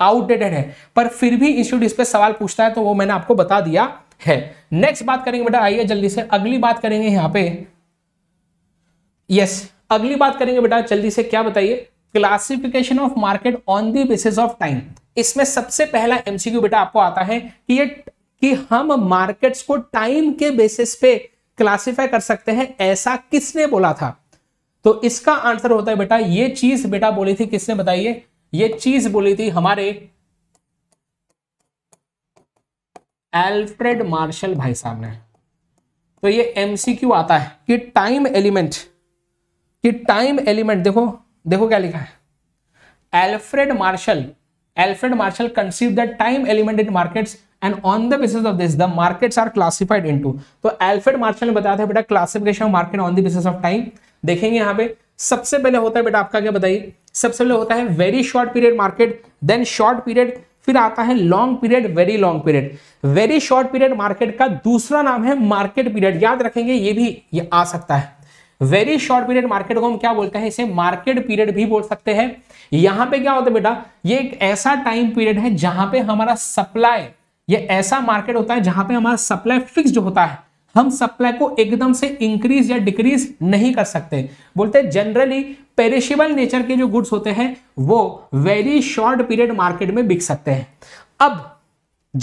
आउटडेटेड है पर फिर भी इंस्टीट्यूट इस पर सवाल पूछता है तो वो मैंने आपको बता दिया है नेक्स्ट बात करेंगे बेटा आइए जल्दी से अगली बात करेंगे यहां पे यस yes. अगली बात करेंगे बेटा जल्दी से क्या बताइए classification of market on the basis of time इसमें सबसे पहला एमसीक्यू बेटा आपको आता है कि ये कि हम मार्केट्स को टाइम के बेसिस पे क्लासिफाई कर सकते हैं ऐसा किसने बोला था तो इसका आंसर होता है बेटा ये चीज बेटा बोली थी किसने बताइए ये चीज बोली थी हमारे एल्फ्रेड मार्शल भाई साहब ने तो ये एमसीक्यू आता है कि टाइम एलिमेंट कि टाइम एलिमेंट देखो देखो क्या लिखा है Alfred Marshall Alfred Marshall conceive the time element in markets and on the basis of this the markets are classified into तो एल्फ्रेड मार्शल ने बताया था बेटा classification of market on the basis of time देखेंगे यहां पे सबसे पहले होता है बेटा आपका क्या बताइए सबसे पहले होता है very short period market then short period फिर आता है long period very long period very short period market का दूसरा नाम है मार्केट पीरियड याद रखेंगे ये भी ये आ सकता है वेरी शॉर्ट पीरियड मार्केट को हम क्या बोलते हैं इसे मार्केट पीरियड भी बोल सकते हैं यहां पे क्या होता है बेटा ये एक ऐसा टाइम पीरियड है जहां पे हमारा सप्लाई ये ऐसा मार्केट होता है जहां पे हमारा सप्लाई फिक्स होता है हम सप्लाई को एकदम से इंक्रीज या डिक्रीज नहीं कर सकते बोलते जनरली पेरिशेबल नेचर के जो गुड्स होते हैं वो वेरी शॉर्ट पीरियड मार्केट में बिक सकते हैं अब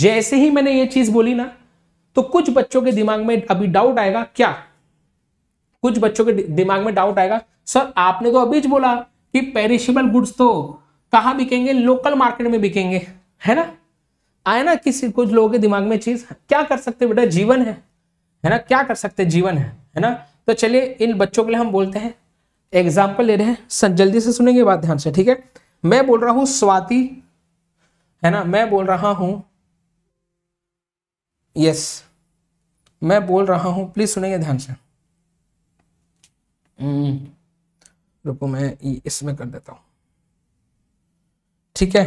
जैसे ही मैंने ये चीज बोली ना तो कुछ बच्चों के दिमाग में अभी डाउट आएगा क्या कुछ बच्चों के दिमाग में डाउट आएगा सर आपने तो अभी बोला कि पेरिशेबल गुड्स तो कहा बिकेंगे लोकल मार्केट में बिकेंगे है ना आए ना किसी कुछ लोगों के दिमाग में चीज क्या कर सकते बेटा जीवन है है ना क्या कर सकते जीवन है है ना तो चलिए इन बच्चों के लिए हम बोलते हैं एग्जाम्पल ले रहे हैं जल्दी से सुनेंगे बात ध्यान से ठीक है मैं बोल रहा हूं स्वाति है ना मैं बोल रहा हूं यस मैं बोल रहा हूं प्लीज सुनेंगे ध्यान से हम्म। रुको मैं इसमें कर देता हूँ ठीक है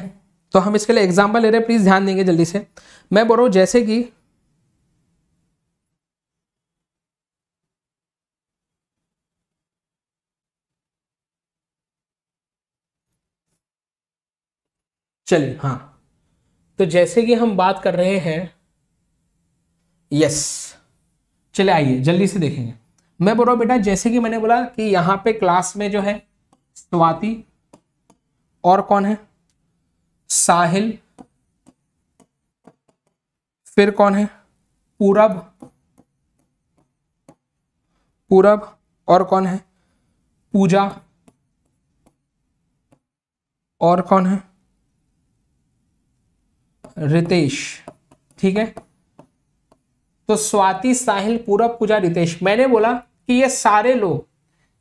तो हम इसके लिए एग्जाम्पल ले रहे हैं प्लीज़ ध्यान देंगे जल्दी से मैं बोल रहा हूँ जैसे कि चलिए हाँ तो जैसे कि हम बात कर रहे हैं यस चले आइए जल्दी से देखेंगे मैं बोल रहा हूँ बेटा जैसे कि मैंने बोला कि यहाँ पे क्लास में जो है स्वाति और कौन है साहिल फिर कौन है पूरब पूरब और कौन है पूजा और कौन है रितेश ठीक है तो स्वाति साहिल पूरब पूजा रितेश मैंने बोला कि ये सारे लोग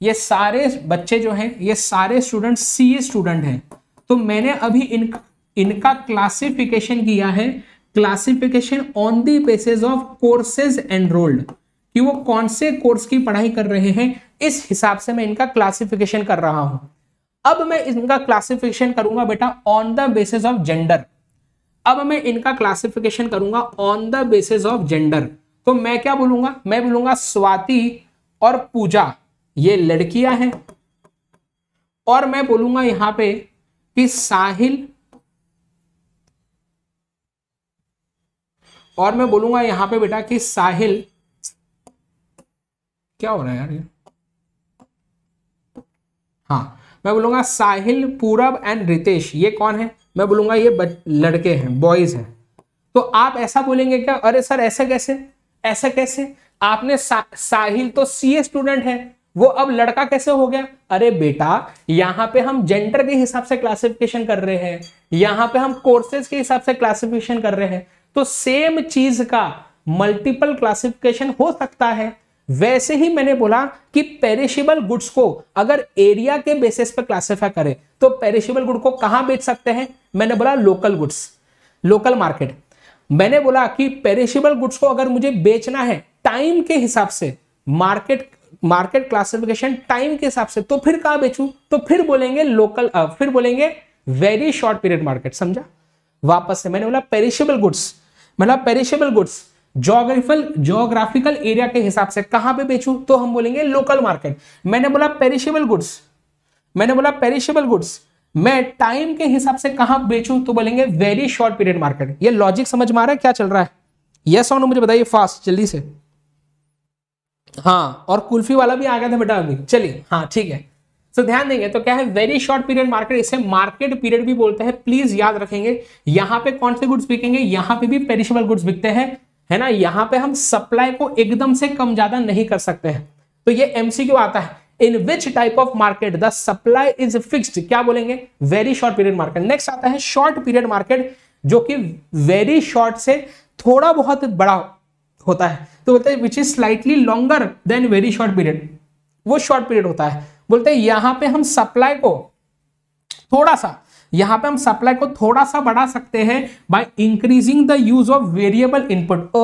ये सारे बच्चे जो हैं ये सारे स्टूडेंट सी स्टूडेंट हैं तो मैंने अभी इनका इनका क्लासिफिकेशन किया है classification on the basis of courses enrolled कि वो कौन से कोर्स की पढ़ाई कर रहे हैं इस हिसाब से मैं इनका क्लासिफिकेशन कर रहा हूं अब मैं इनका क्लासिफिकेशन करूंगा बेटा on the basis of gender अब मैं इनका क्लासिफिकेशन करूंगा on the basis of gender तो मैं क्या बोलूंगा मैं बोलूंगा स्वाति और पूजा ये लड़कियां हैं और मैं बोलूंगा यहां पे कि साहिल और मैं बोलूंगा यहां पे बेटा कि साहिल क्या हो रहा है यार ये हाँ मैं बोलूंगा साहिल पूरब एंड रितेश ये कौन है मैं बोलूंगा ये लड़के हैं बॉयज हैं तो आप ऐसा बोलेंगे क्या अरे सर ऐसे कैसे ऐसे कैसे आपने सा, साहिल तो सी स्टूडेंट है वो अब लड़का कैसे हो गया अरे बेटा यहाँ पे हम जेंडर के हिसाब से क्लासिफिकेशन कर रहे हैं यहाँ पे हम कोर्सेज के हिसाब से क्लासिफिकेशन कर रहे हैं तो सेम चीज का मल्टीपल क्लासिफिकेशन हो सकता है वैसे ही मैंने बोला कि पेरिशेबल गुड्स को अगर एरिया के बेसिस पर क्लासिफाई करें तो पेरिशेबल गुड को कहां बेच सकते हैं मैंने बोला लोकल गुड्स लोकल मार्केट मैंने बोला कि पेरिशेबल गुड्स को अगर मुझे बेचना है टाइम के हिसाब से मार्केट मार्केट क्लासिफिकेशन टाइम के हिसाब से तो फिर कहा बेचू तो फिर बोलेंगे लोकल फिर बोलेंगे वेरी शॉर्ट पीरियड मार्केट समझा वापस से मैंने बोला पेरिशेबल गुड्स मतलब perishable goods geographical geographical area के हिसाब से कहां पे बेचू तो हम बोलेंगे लोकल मार्केट मैंने बोला पेरिशेबल गुड्स मैंने बोला पेरिशेबल गुड्स मैं टाइम के हिसाब से कहां बेचू तो बोलेंगे वेरी शॉर्ट पीरियड मार्केट ये लॉजिक समझ में आ रहा है क्या चल रहा है यस yes और मुझे बताइए फास्ट जल्दी से हाँ और कुल्फी वाला भी आ गया था बेटा अभी चलिए हाँ ठीक है तो so, ध्यान देंगे तो क्या है वेरी शॉर्ट पीरियड मार्केट इसे मार्केट पीरियड भी बोलते हैं प्लीज याद रखेंगे यहां पे कौन से गुड्स बिकेंगे यहां पे भी पेरिशेबल गुड्स बिकते हैं है ना यहां पे हम सप्लाई को एकदम से कम ज्यादा नहीं कर सकते हैं तो ये एमसीक्यू आता है in which type of market the supply is fixed क्या बोलेंगे very short period market next आता है शॉर्ट पीरियड मार्केट जो कि वेरी शॉर्ट से थोड़ा बहुत बड़ा होता है तो बोलते हैं which is slightly longer than very short period वो शॉर्ट पीरियड होता है बोलते हैं यहां पे हम सप्लाई को थोड़ा सा यहां पे हम सप्लाई को थोड़ा सा बढ़ा सकते हैं by increasing the use of variable input ओ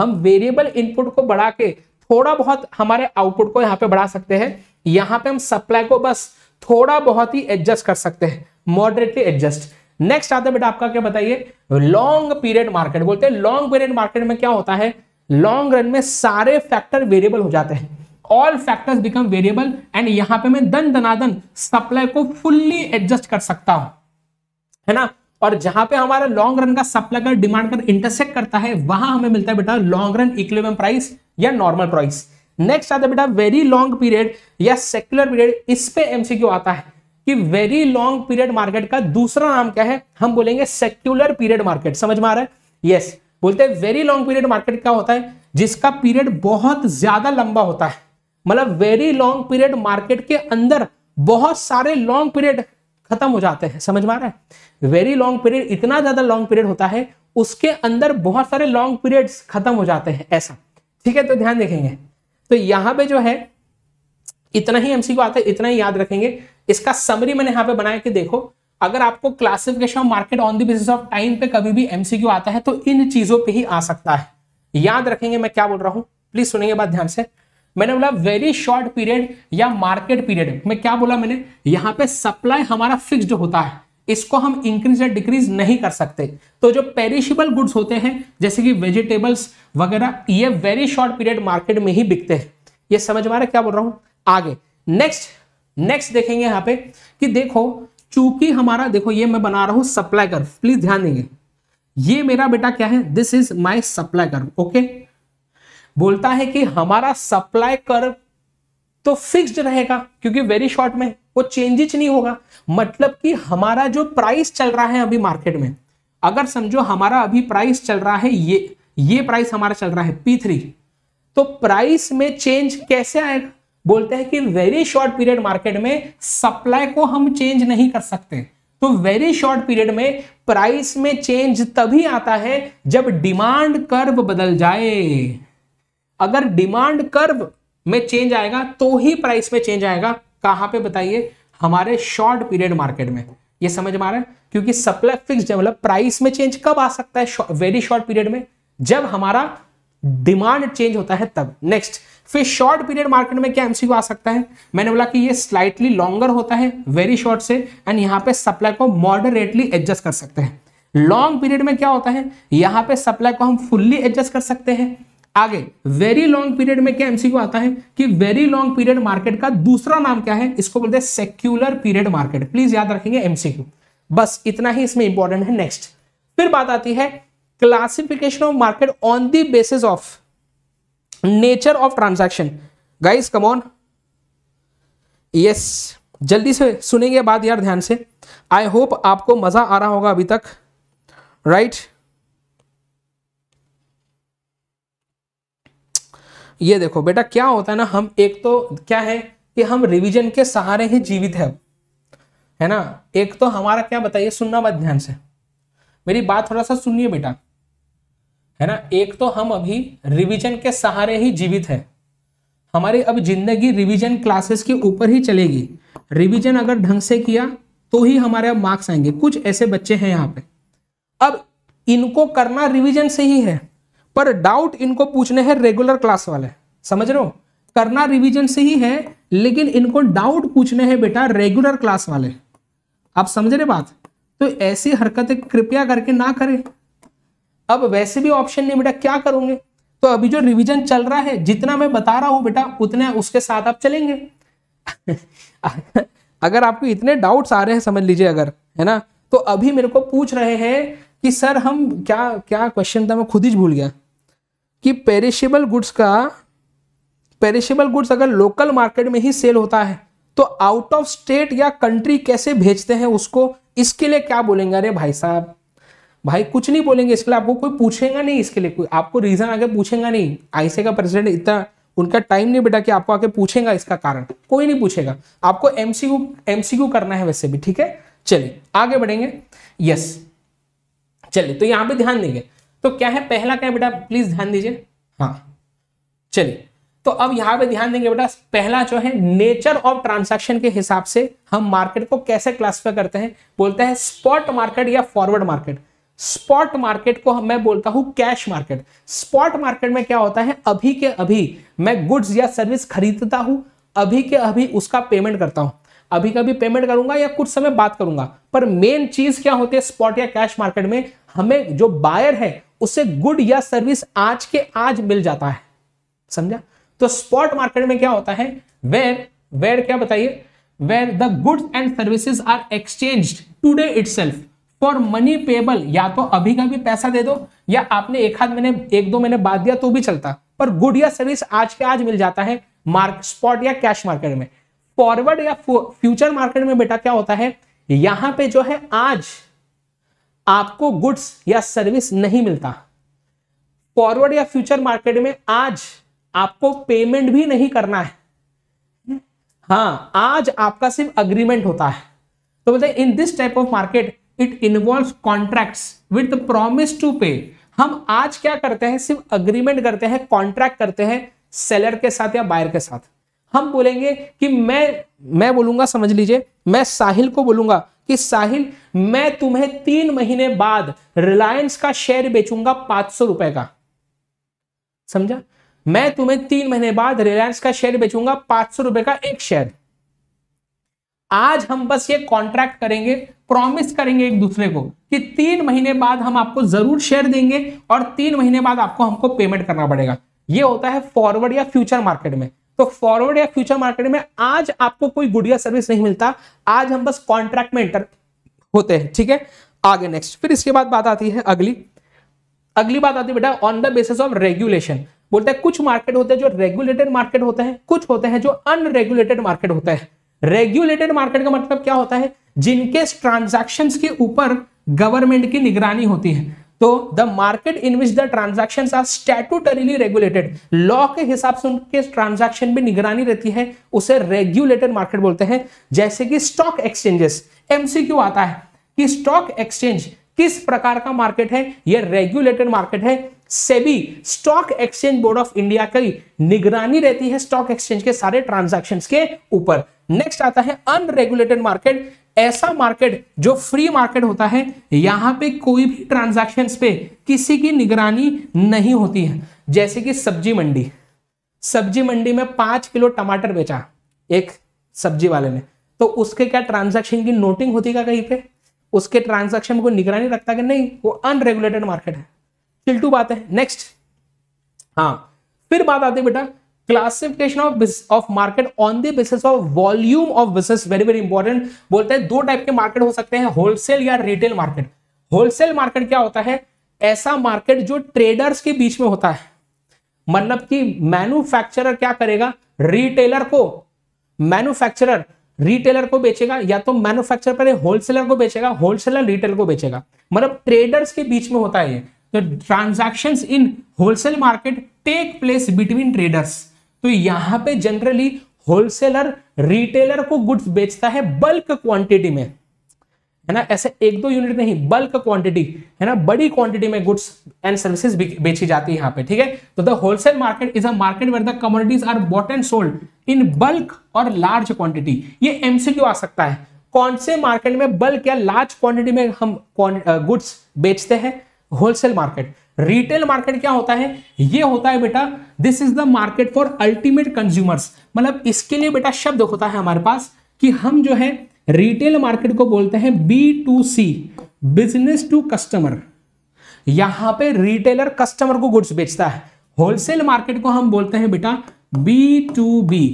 हम वेरिएबल इनपुट को बढ़ा के थोड़ा बहुत हमारे आउटपुट को यहां पे बढ़ा सकते हैं यहां पे हम सप्लाई को बस थोड़ा बहुत ही एडजस्ट कर सकते हैं मॉडरेटली एडजस्ट नेक्स्ट आता है बेटा आपका क्या बताइए लॉन्ग पीरियड मार्केट बोलते हैं लॉन्ग पीरियड मार्केट में क्या होता है लॉन्ग रन में सारे फैक्टर वेरिएबल हो जाते हैं all factors become variable and यहां पे मैं दन दनादन सप्लाई को फुल्ली एडजस्ट कर सकता हूं है ना और जहां पे हमारा लॉन्ग रन का सप्लाई का डिमांड कर इंटरसेक्ट करता है वहां हमें मिलता है बेटा लॉन्ग रन इक्विलिब्रियम प्राइस या नॉर्मल प्राइस नेक्स्ट आता है बेटा वेरी लॉन्ग पीरियड या सेक्युलर पीरियड इस पे एमसीक्यू आता है कि वेरी लॉन्ग पीरियड मार्केट का दूसरा नाम क्या है हम बोलेंगे सेक्युलर पीरियड मार्केट समझ में आ रहा है यस yes. बोलते हैं वेरी लॉन्ग पीरियड मार्केट क्या होता है जिसका पीरियड बहुत ज्यादा लंबा होता है मतलब वेरी लॉन्ग पीरियड मार्केट के अंदर बहुत सारे लॉन्ग पीरियड खत्म हो जाते हैं समझ में आ रहा है वेरी लॉन्ग पीरियड इतना ज्यादा लॉन्ग पीरियड होता है उसके अंदर बहुत सारे लॉन्ग पीरियड्स खत्म हो जाते हैं ऐसा ठीक है तो ध्यान देखेंगे तो यहां पे जो है इतना ही एमसीक्यू आता है इतना ही याद रखेंगे इसका समरी मैंने यहाँ पे बनाया कि देखो अगर आपको classification of market on the basis of time पे कभी भी एमसीक्यू आता है तो इन चीजों पे ही आ सकता है याद रखेंगे मैं क्या बोल रहा हूं प्लीज सुनेंगे बात ध्यान से मैंने बोला वेरी शॉर्ट पीरियड या मार्केट पीरियड में क्या बोला मैंने यहाँ पे सप्लाई हमारा फिक्स्ड होता है इसको हम इंक्रीज या डिक्रीज नहीं कर सकते तो जो पेरिशेबल गुड्स होते हैं जैसे कि वेजिटेबल्स वगैरह ये वेरी शॉर्ट पीरियड मार्केट में ही बिकते हैं ये समझ में आ रहा क्या बोल रहा हूं आगे नेक्स्ट नेक्स्ट देखेंगे यहां पे कि देखो चूंकि हमारा देखो ये मैं बना रहा हूं सप्लाई कर्व प्लीज ध्यान देंगे ये मेरा बेटा क्या है this is my supply curve okay बोलता है कि हमारा सप्लाई कर्व तो फिक्स्ड रहेगा क्योंकि वेरी शॉर्ट में वो चेंजेज नहीं होगा मतलब कि हमारा जो प्राइस चल रहा है अभी मार्केट में अगर समझो हमारा अभी प्राइस चल रहा है ये ये प्राइस हमारा चल रहा है पी थ्री तो प्राइस में चेंज कैसे आएगा बोलते हैं कि वेरी शॉर्ट पीरियड मार्केट में सप्लाई को हम चेंज नहीं कर सकते तो वेरी शॉर्ट पीरियड में प्राइस में चेंज तभी आता है जब डिमांड कर्व बदल जाए अगर डिमांड कर्व में चेंज आएगा तो ही प्राइस में चेंज आएगा कहां पे बताइए हमारे शॉर्ट पीरियड मार्केट में ये समझ में आ रहा है क्योंकि सप्लाई फिक्स मतलब प्राइस में चेंज कब आ सकता है वेरी शॉर्ट पीरियड में जब हमारा डिमांड चेंज होता है तब नेक्स्ट फिर शॉर्ट पीरियड मार्केट में क्या एमसीक्यू आ सकता है मैंने बोला कि ये स्लाइटली लॉन्गर होता है वेरी शॉर्ट से एंड यहाँ पे सप्लाई को मॉडरेटली एडजस्ट कर सकते हैं लॉन्ग पीरियड में क्या होता है यहाँ पे सप्लाई को हम फुल्ली एडजस्ट कर सकते हैं आगे वेरी लॉन्ग पीरियड में क्या एमसीक्यू आता है कि वेरी लॉन्ग पीरियड मार्केट का दूसरा नाम क्या है इसको बोलते हैं सेक्यूलर पीरियड मार्केट प्लीज याद रखेंगे एमसीक्यू बस इतना ही इसमें इंपॉर्टेंट है नेक्स्ट फिर बात आती है classification of market on the basis of nature of transaction guys come on yes जल्दी से सुनेंगे बात यार ध्यान से आई होप आपको मजा आ रहा होगा अभी तक राइट right? ये देखो बेटा क्या होता है ना हम एक तो क्या है कि हम रिवीजन के सहारे ही जीवित है है ना एक तो हमारा क्या बताइए सुनना बात ध्यान से मेरी बात थोड़ा सा सुनिए बेटा है ना एक तो हम अभी रिवीजन के सहारे ही जीवित है हमारी अब जिंदगी रिवीजन क्लासेस के ऊपर ही चलेगी रिवीजन अगर ढंग से किया तो ही हमारे अब मार्क्स आएंगे कुछ ऐसे बच्चे हैं यहाँ पे अब इनको करना रिवीजन से ही है पर डाउट इनको पूछने हैं रेगुलर क्लास वाले समझ रहे हो करना रिवीजन से ही है लेकिन इनको डाउट पूछने हैं बेटा रेगुलर क्लास वाले आप समझ रहे बात तो ऐसी हरकतें कृपया करके ना करें अब वैसे भी ऑप्शन नहीं बेटा क्या करोगे तो अभी जो रिवीजन चल रहा है जितना मैं बता रहा हूं बेटा उतने उसके साथ आप चलेंगे (laughs) अगर आपको इतने डाउट्स आ रहे हैं समझ लीजिए अगर है ना तो अभी मेरे को पूछ रहे हैं कि सर हम क्या क्या क्वेश्चन था मैं खुद ही भूल गया कि पेरिशेबल गुड्स का पेरिशेबल गुड्स अगर लोकल मार्केट में ही सेल होता है तो आउट ऑफ स्टेट या कंट्री कैसे भेजते हैं उसको इसके लिए क्या बोलेंगे अरे भाई साहब भाई कुछ नहीं बोलेंगे इसके लिए आपको कोई पूछेगा नहीं इसके लिए कोई आपको रीज़न आगे पूछेगा नहीं आईसे का प्रेसिडेंट इतना उनका टाइम नहीं बेटा कि आपको आके पूछेगा इसका कारण कोई नहीं पूछेगा आपको एमसीयू एमसीक्यू करना है वैसे भी ठीक है चलिए आगे बढ़ेंगे यस चलिए तो यहाँ पे ध्यान देंगे तो क्या है पहला क्या है बेटा प्लीज ध्यान दीजिए हाँ चलिए तो अब यहाँ पे ध्यान देंगे बेटा पहला जो है नेचर ऑफ ट्रांजैक्शन के हिसाब से हम मार्केट को कैसे क्लासिफाई करते हैं बोलते हैं स्पॉट मार्केट या फॉरवर्ड मार्केट स्पॉट मार्केट को मैं बोलता हूं कैश मार्केट स्पॉट मार्केट में क्या होता है अभी के अभी मैं गुड्स या सर्विस खरीदता हूं अभी के अभी उसका पेमेंट करता हूं अभी कभी पेमेंट करूंगा या कुछ समय बात करूंगा पर मेन चीज क्या होती है स्पॉट या कैश मार्केट में हमें जो बायर है उसे गुड या सर्विस आज के आज मिल जाता है समझा तो स्पॉट मार्केट में क्या होता है वेर वेर क्या बताइए where the goods and services are exchange today itself for money payable या तो अभी का भी पैसा दे दो या आपने एक आध महीने एक दो महीने बाद दिया तो भी चलता पर गुड या सर्विस आज के आज मिल जाता है मार्क स्पॉट या कैश मार्केट में फॉरवर्ड या फ्यूचर मार्केट में बेटा क्या होता है यहां पे जो है आज आपको गुड्स या सर्विस नहीं मिलता फॉरवर्ड या फ्यूचर मार्केट में आज आपको पेमेंट भी नहीं करना है हाँ आज आपका सिर्फ अग्रीमेंट होता है तो बोलते in this type of market it involve contracts with the promise to pay हम आज क्या करते हैं सिर्फ अग्रीमेंट करते हैं कॉन्ट्रैक्ट करते हैं सेलर के साथ या बायर के साथ हम बोलेंगे कि मैं मैं बोलूंगा समझ लीजिए मैं साहिल को बोलूंगा कि साहिल मैं तुम्हें तीन महीने बाद रिलायंस का शेयर बेचूंगा पांच सौ रुपए का समझा मैं तुम्हें तीन महीने बाद रिलायंस का शेयर बेचूंगा पांच सौ रुपए का एक शेयर आज हम बस ये कॉन्ट्रैक्ट करेंगे प्रॉमिस करेंगे एक दूसरे को कि तीन महीने बाद हम आपको जरूर शेयर देंगे और तीन महीने बाद आपको हमको पेमेंट करना पड़ेगा ये होता है फॉरवर्ड या फ्यूचर मार्केट में तो फॉरवर्ड या फ्यूचर मार्केट में आज आपको कोई गुड़िया सर्विस नहीं मिलता आज हम बस कॉन्ट्रैक्ट में एंटर होते हैं ठीक है आगे नेक्स्ट फिर इसके बाद बात आती है अगली अगली बात आती है बेटा on the basis of regulation बोलते हैं कुछ मार्केट होते हैं जो रेगुलेटेड मार्केट होते हैं कुछ होते हैं जो अनरेगुलेटेड मार्केट होता है रेगुलेटेड मार्केट का मतलब क्या होता है जिनके ट्रांजेक्शन के ऊपर गवर्नमेंट की निगरानी होती है तो the market in which the transaction are statutorily regulated law के हिसाब से उनके ट्रांजेक्शन पे निगरानी रहती है उसे रेगुलेटेड मार्केट बोलते हैं जैसे कि स्टॉक एक्सचेंजेस एमसीक्यू आता है कि स्टॉक एक्सचेंज किस प्रकार का मार्केट है यह रेगुलेटेड मार्केट है SEBI stock exchange board of India की निगरानी रहती है स्टॉक एक्सचेंज के सारे ट्रांजेक्शन के ऊपर नेक्स्ट आता है अनरेगुलेटेड मार्केट ऐसा मार्केट जो फ्री मार्केट होता है यहां पे कोई भी ट्रांजेक्शन पे किसी की निगरानी नहीं होती है जैसे कि सब्जी मंडी सब्जी मंडी में पांच किलो टमाटर बेचा एक सब्जी वाले ने तो उसके क्या ट्रांजेक्शन की नोटिंग होती का कहीं पे उसके ट्रांजेक्शन को निगरानी रखता कि नहीं वो अनरेगुलेटेड मार्केट है चिल्टू बात है नेक्स्ट हाँ फिर बात आती है बेटा classification of of market on the basis of volume of business very very important बोलते हैं दो टाइप के मार्केट हो सकते हैं होलसेल या रिटेल मार्केट होलसेल मार्केट क्या होता है ऐसा मार्केट जो ट्रेडर्स के बीच में होता है मतलब कि मैन्युफैक्चरर क्या करेगा रिटेलर को मैन्युफैक्चरर रिटेलर को बेचेगा या तो मैन्युफैक्चरर पर होलसेलर को बेचेगा होलसेलर रिटेल को बेचेगा मतलब ट्रेडर्स के बीच में होता है ये तो transactions in wholesale market take place between traders तो यहां पे जनरली होलसेलर रिटेलर को गुड्स बेचता है बल्क क्वांटिटी में है ना ऐसे एक दो यूनिट नहीं बल्क क्वांटिटी है ना बड़ी क्वांटिटी में गुड्स एंड सर्विसेज बेची जाती है यहाँ पे ठीक है तो the wholesale market is a market where the commodities are bought and sold in bulk और लार्ज क्वांटिटी ये एमसीक्यू आ सकता है कौन से मार्केट में बल्क या लार्ज क्वांटिटी में हम गुड्स uh, बेचते हैं होलसेल मार्केट रिटेल मार्केट क्या होता है ये होता है बेटा this is the market for ultimate consumers मतलब इसके लिए बेटा शब्द होता है हमारे पास कि हम जो है रिटेल मार्केट को बोलते हैं B to C business to customer यहां पे रिटेलर कस्टमर को गुड्स बेचता है होलसेल मार्केट को हम बोलते हैं बेटा B to B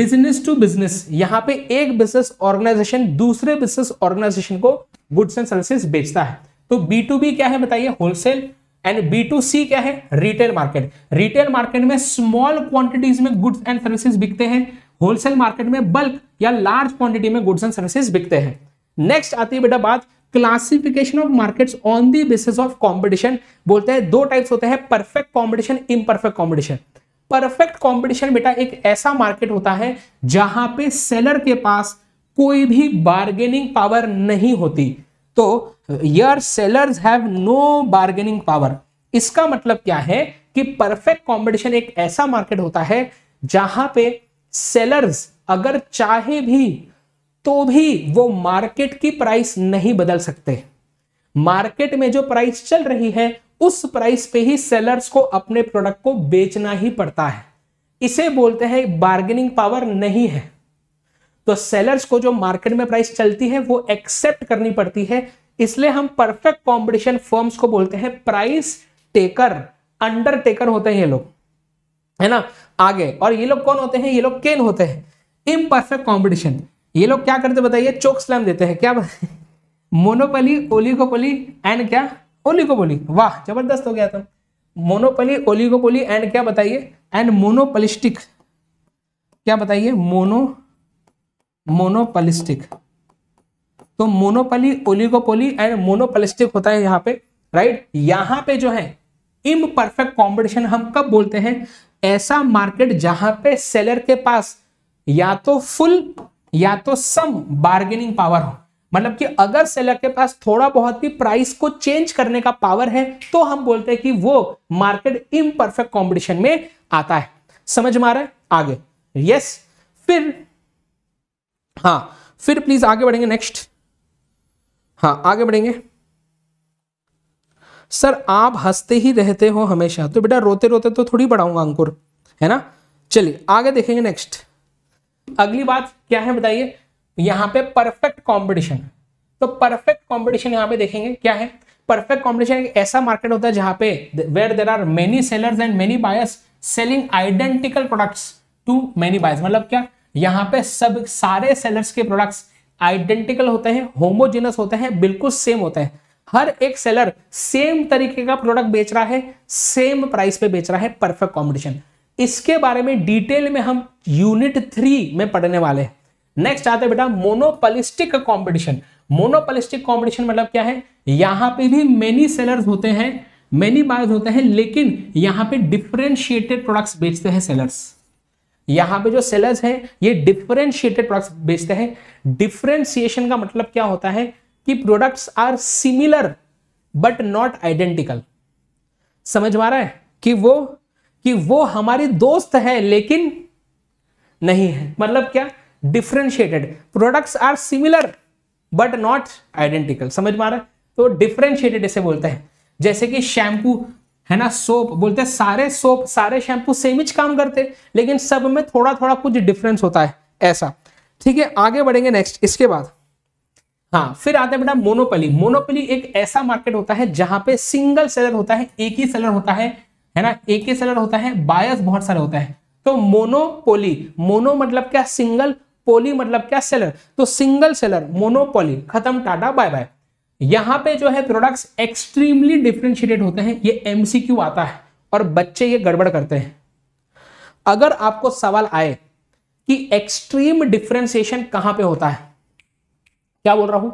business to business यहां पे एक बिजनेस ऑर्गेनाइजेशन दूसरे बिजनेस ऑर्गेनाइजेशन को गुड्स एंड सर्विसेज बेचता है तो बी टू बी क्या है बताइए wholesale and B to C क्या है रिटेल मार्केट रिटेल मार्केट में स्मॉल क्वांटिटीज में गुड्स एंड सर्विसेज बिकते हैं होलसेल मार्केट में बल्क या लार्ज क्वांटिटी में गुड्स एंड सर्विसेज बिकते हैं नेक्स्ट आती है बेटा बात classification of markets on the basis of competition बोलते हैं दो टाइप्स होते हैं perfect competition imperfect competition perfect competition बेटा एक ऐसा मार्केट होता है जहां पे सेलर के पास कोई भी बार्गेनिंग पावर नहीं होती तो यर sellers have no bargaining power इसका मतलब क्या है कि परफेक्ट कॉम्पिटिशन एक ऐसा मार्केट होता है जहां पे सेलर्स अगर चाहे भी तो भी वो मार्केट की प्राइस नहीं बदल सकते मार्केट में जो प्राइस चल रही है उस प्राइस पे ही सेलर्स को अपने प्रोडक्ट को बेचना ही पड़ता है इसे बोलते हैं बार्गेनिंग पावर नहीं है तो सेलर्स को जो मार्केट में प्राइस चलती है वो एक्सेप्ट करनी पड़ती है इसलिए हम परफेक्ट कॉम्पिटिशन फॉर्म्स को बोलते हैं प्राइस टेकर अंडरटेकर होते हैं ये लोग है ना आगे और ये लोग कौन होते हैं ये लोग केन होते हैं इम परफेक्ट कॉम्पिटिशन ये लोग क्या करते बताइए चोक स्लैम देते हैं क्या मोनोपली ओलिगोपोली एंड क्या ओलिगोपोली वाह जबरदस्त हो गया तुम मोनोपली ओलिगोपोली एंड क्या बताइए एंड मोनोपलिस्टिक क्या बताइए मोनो मोनोपलिस्टिक तो मोनोपली ओलिगोपोली एंड मोनोपलिस्टिक होता है यहां पे राइट यहां पे जो है इम परफेक्ट कॉम्पिटिशन हम कब बोलते हैं ऐसा मार्केट जहां पे सेलर के पास या तो फुल या तो सम बार्गेनिंग पावर हो मतलब कि अगर सेलर के पास थोड़ा बहुत भी प्राइस को चेंज करने का पावर है तो हम बोलते हैं कि वो मार्केट इम परफेक्ट कॉम्पिटिशन में आता है समझ में आ रहा है आगे यस फिर हाँ फिर प्लीज आगे बढ़ेंगे नेक्स्ट हाँ आगे बढ़ेंगे सर आप हंसते ही रहते हो हमेशा तो बेटा रोते रोते तो थोड़ी बढ़ाऊंगा अंकुर है ना चलिए आगे देखेंगे नेक्स्ट अगली बात क्या है बताइए यहां पे परफेक्ट कंपटीशन तो परफेक्ट कंपटीशन यहां पे देखेंगे क्या है परफेक्ट कंपटीशन एक ऐसा मार्केट होता है जहां पे where there are many sellers and many buyers selling identical products to many buyers मतलब क्या यहां पे सब सारे सेलर्स के प्रोडक्ट्स आइडेंटिकल होते हैं होमोजेनस होते हैं बिल्कुल सेम होते हैं हर एक सेलर सेम तरीके का प्रोडक्ट बेच रहा है सेम प्राइस पे बेच रहा है परफेक्ट कॉम्पिटिशन इसके बारे में डिटेल में हम यूनिट थ्री में पढ़ने वाले हैं नेक्स्ट आते हैं बेटा मोनोपलिस्टिक कॉम्पिटिशन मोनोपलिस्टिक कॉम्पिटिशन मतलब क्या है यहाँ पे भी मेनी सेलर्स होते हैं मेनी बायर्स होते हैं लेकिन यहाँ पे डिफ्रेंशिएटेड प्रोडक्ट्स बेचते हैं सेलर्स यहां पे जो सेलर्स हैं ये डिफरेंशिएटेड प्रोडक्ट्स बेचते हैं डिफ्रेंसिएशन का मतलब क्या होता है कि products are similar but not identical समझ में आ रहा है कि वो कि वो हमारी दोस्त है लेकिन नहीं है मतलब क्या differentiated products are similar but not identical समझ में आ रहा है तो डिफरेंशिएटेड इसे बोलते हैं जैसे कि शैम्पू है ना सोप बोलते हैं सारे सोप सारे शैम्पू सेम ही काम करते लेकिन सब में थोड़ा थोड़ा कुछ डिफरेंस होता है ऐसा ठीक है आगे बढ़ेंगे नेक्स्ट इसके बाद हाँ फिर आता हैं बेटा मोनोपली मोनोपली एक ऐसा मार्केट होता है जहां पे सिंगल सेलर होता है एक ही सेलर होता है है ना एक ही सेलर होता है बायस बहुत सारे होता है तो मोनोपोली मोनो मतलब क्या सिंगल पोली मतलब क्या सेलर तो सिंगल सेलर मोनोपोली खत्म टाटा बाय बाय यहां पे जो है प्रोडक्ट्स एक्सट्रीमली डिफ्रेंशिएटेड होते हैं ये एमसीक्यू आता है और बच्चे ये गड़बड़ करते हैं अगर आपको सवाल आए कि एक्सट्रीम डिफ्रेंसिएशन कहां पे होता है क्या बोल रहा हूं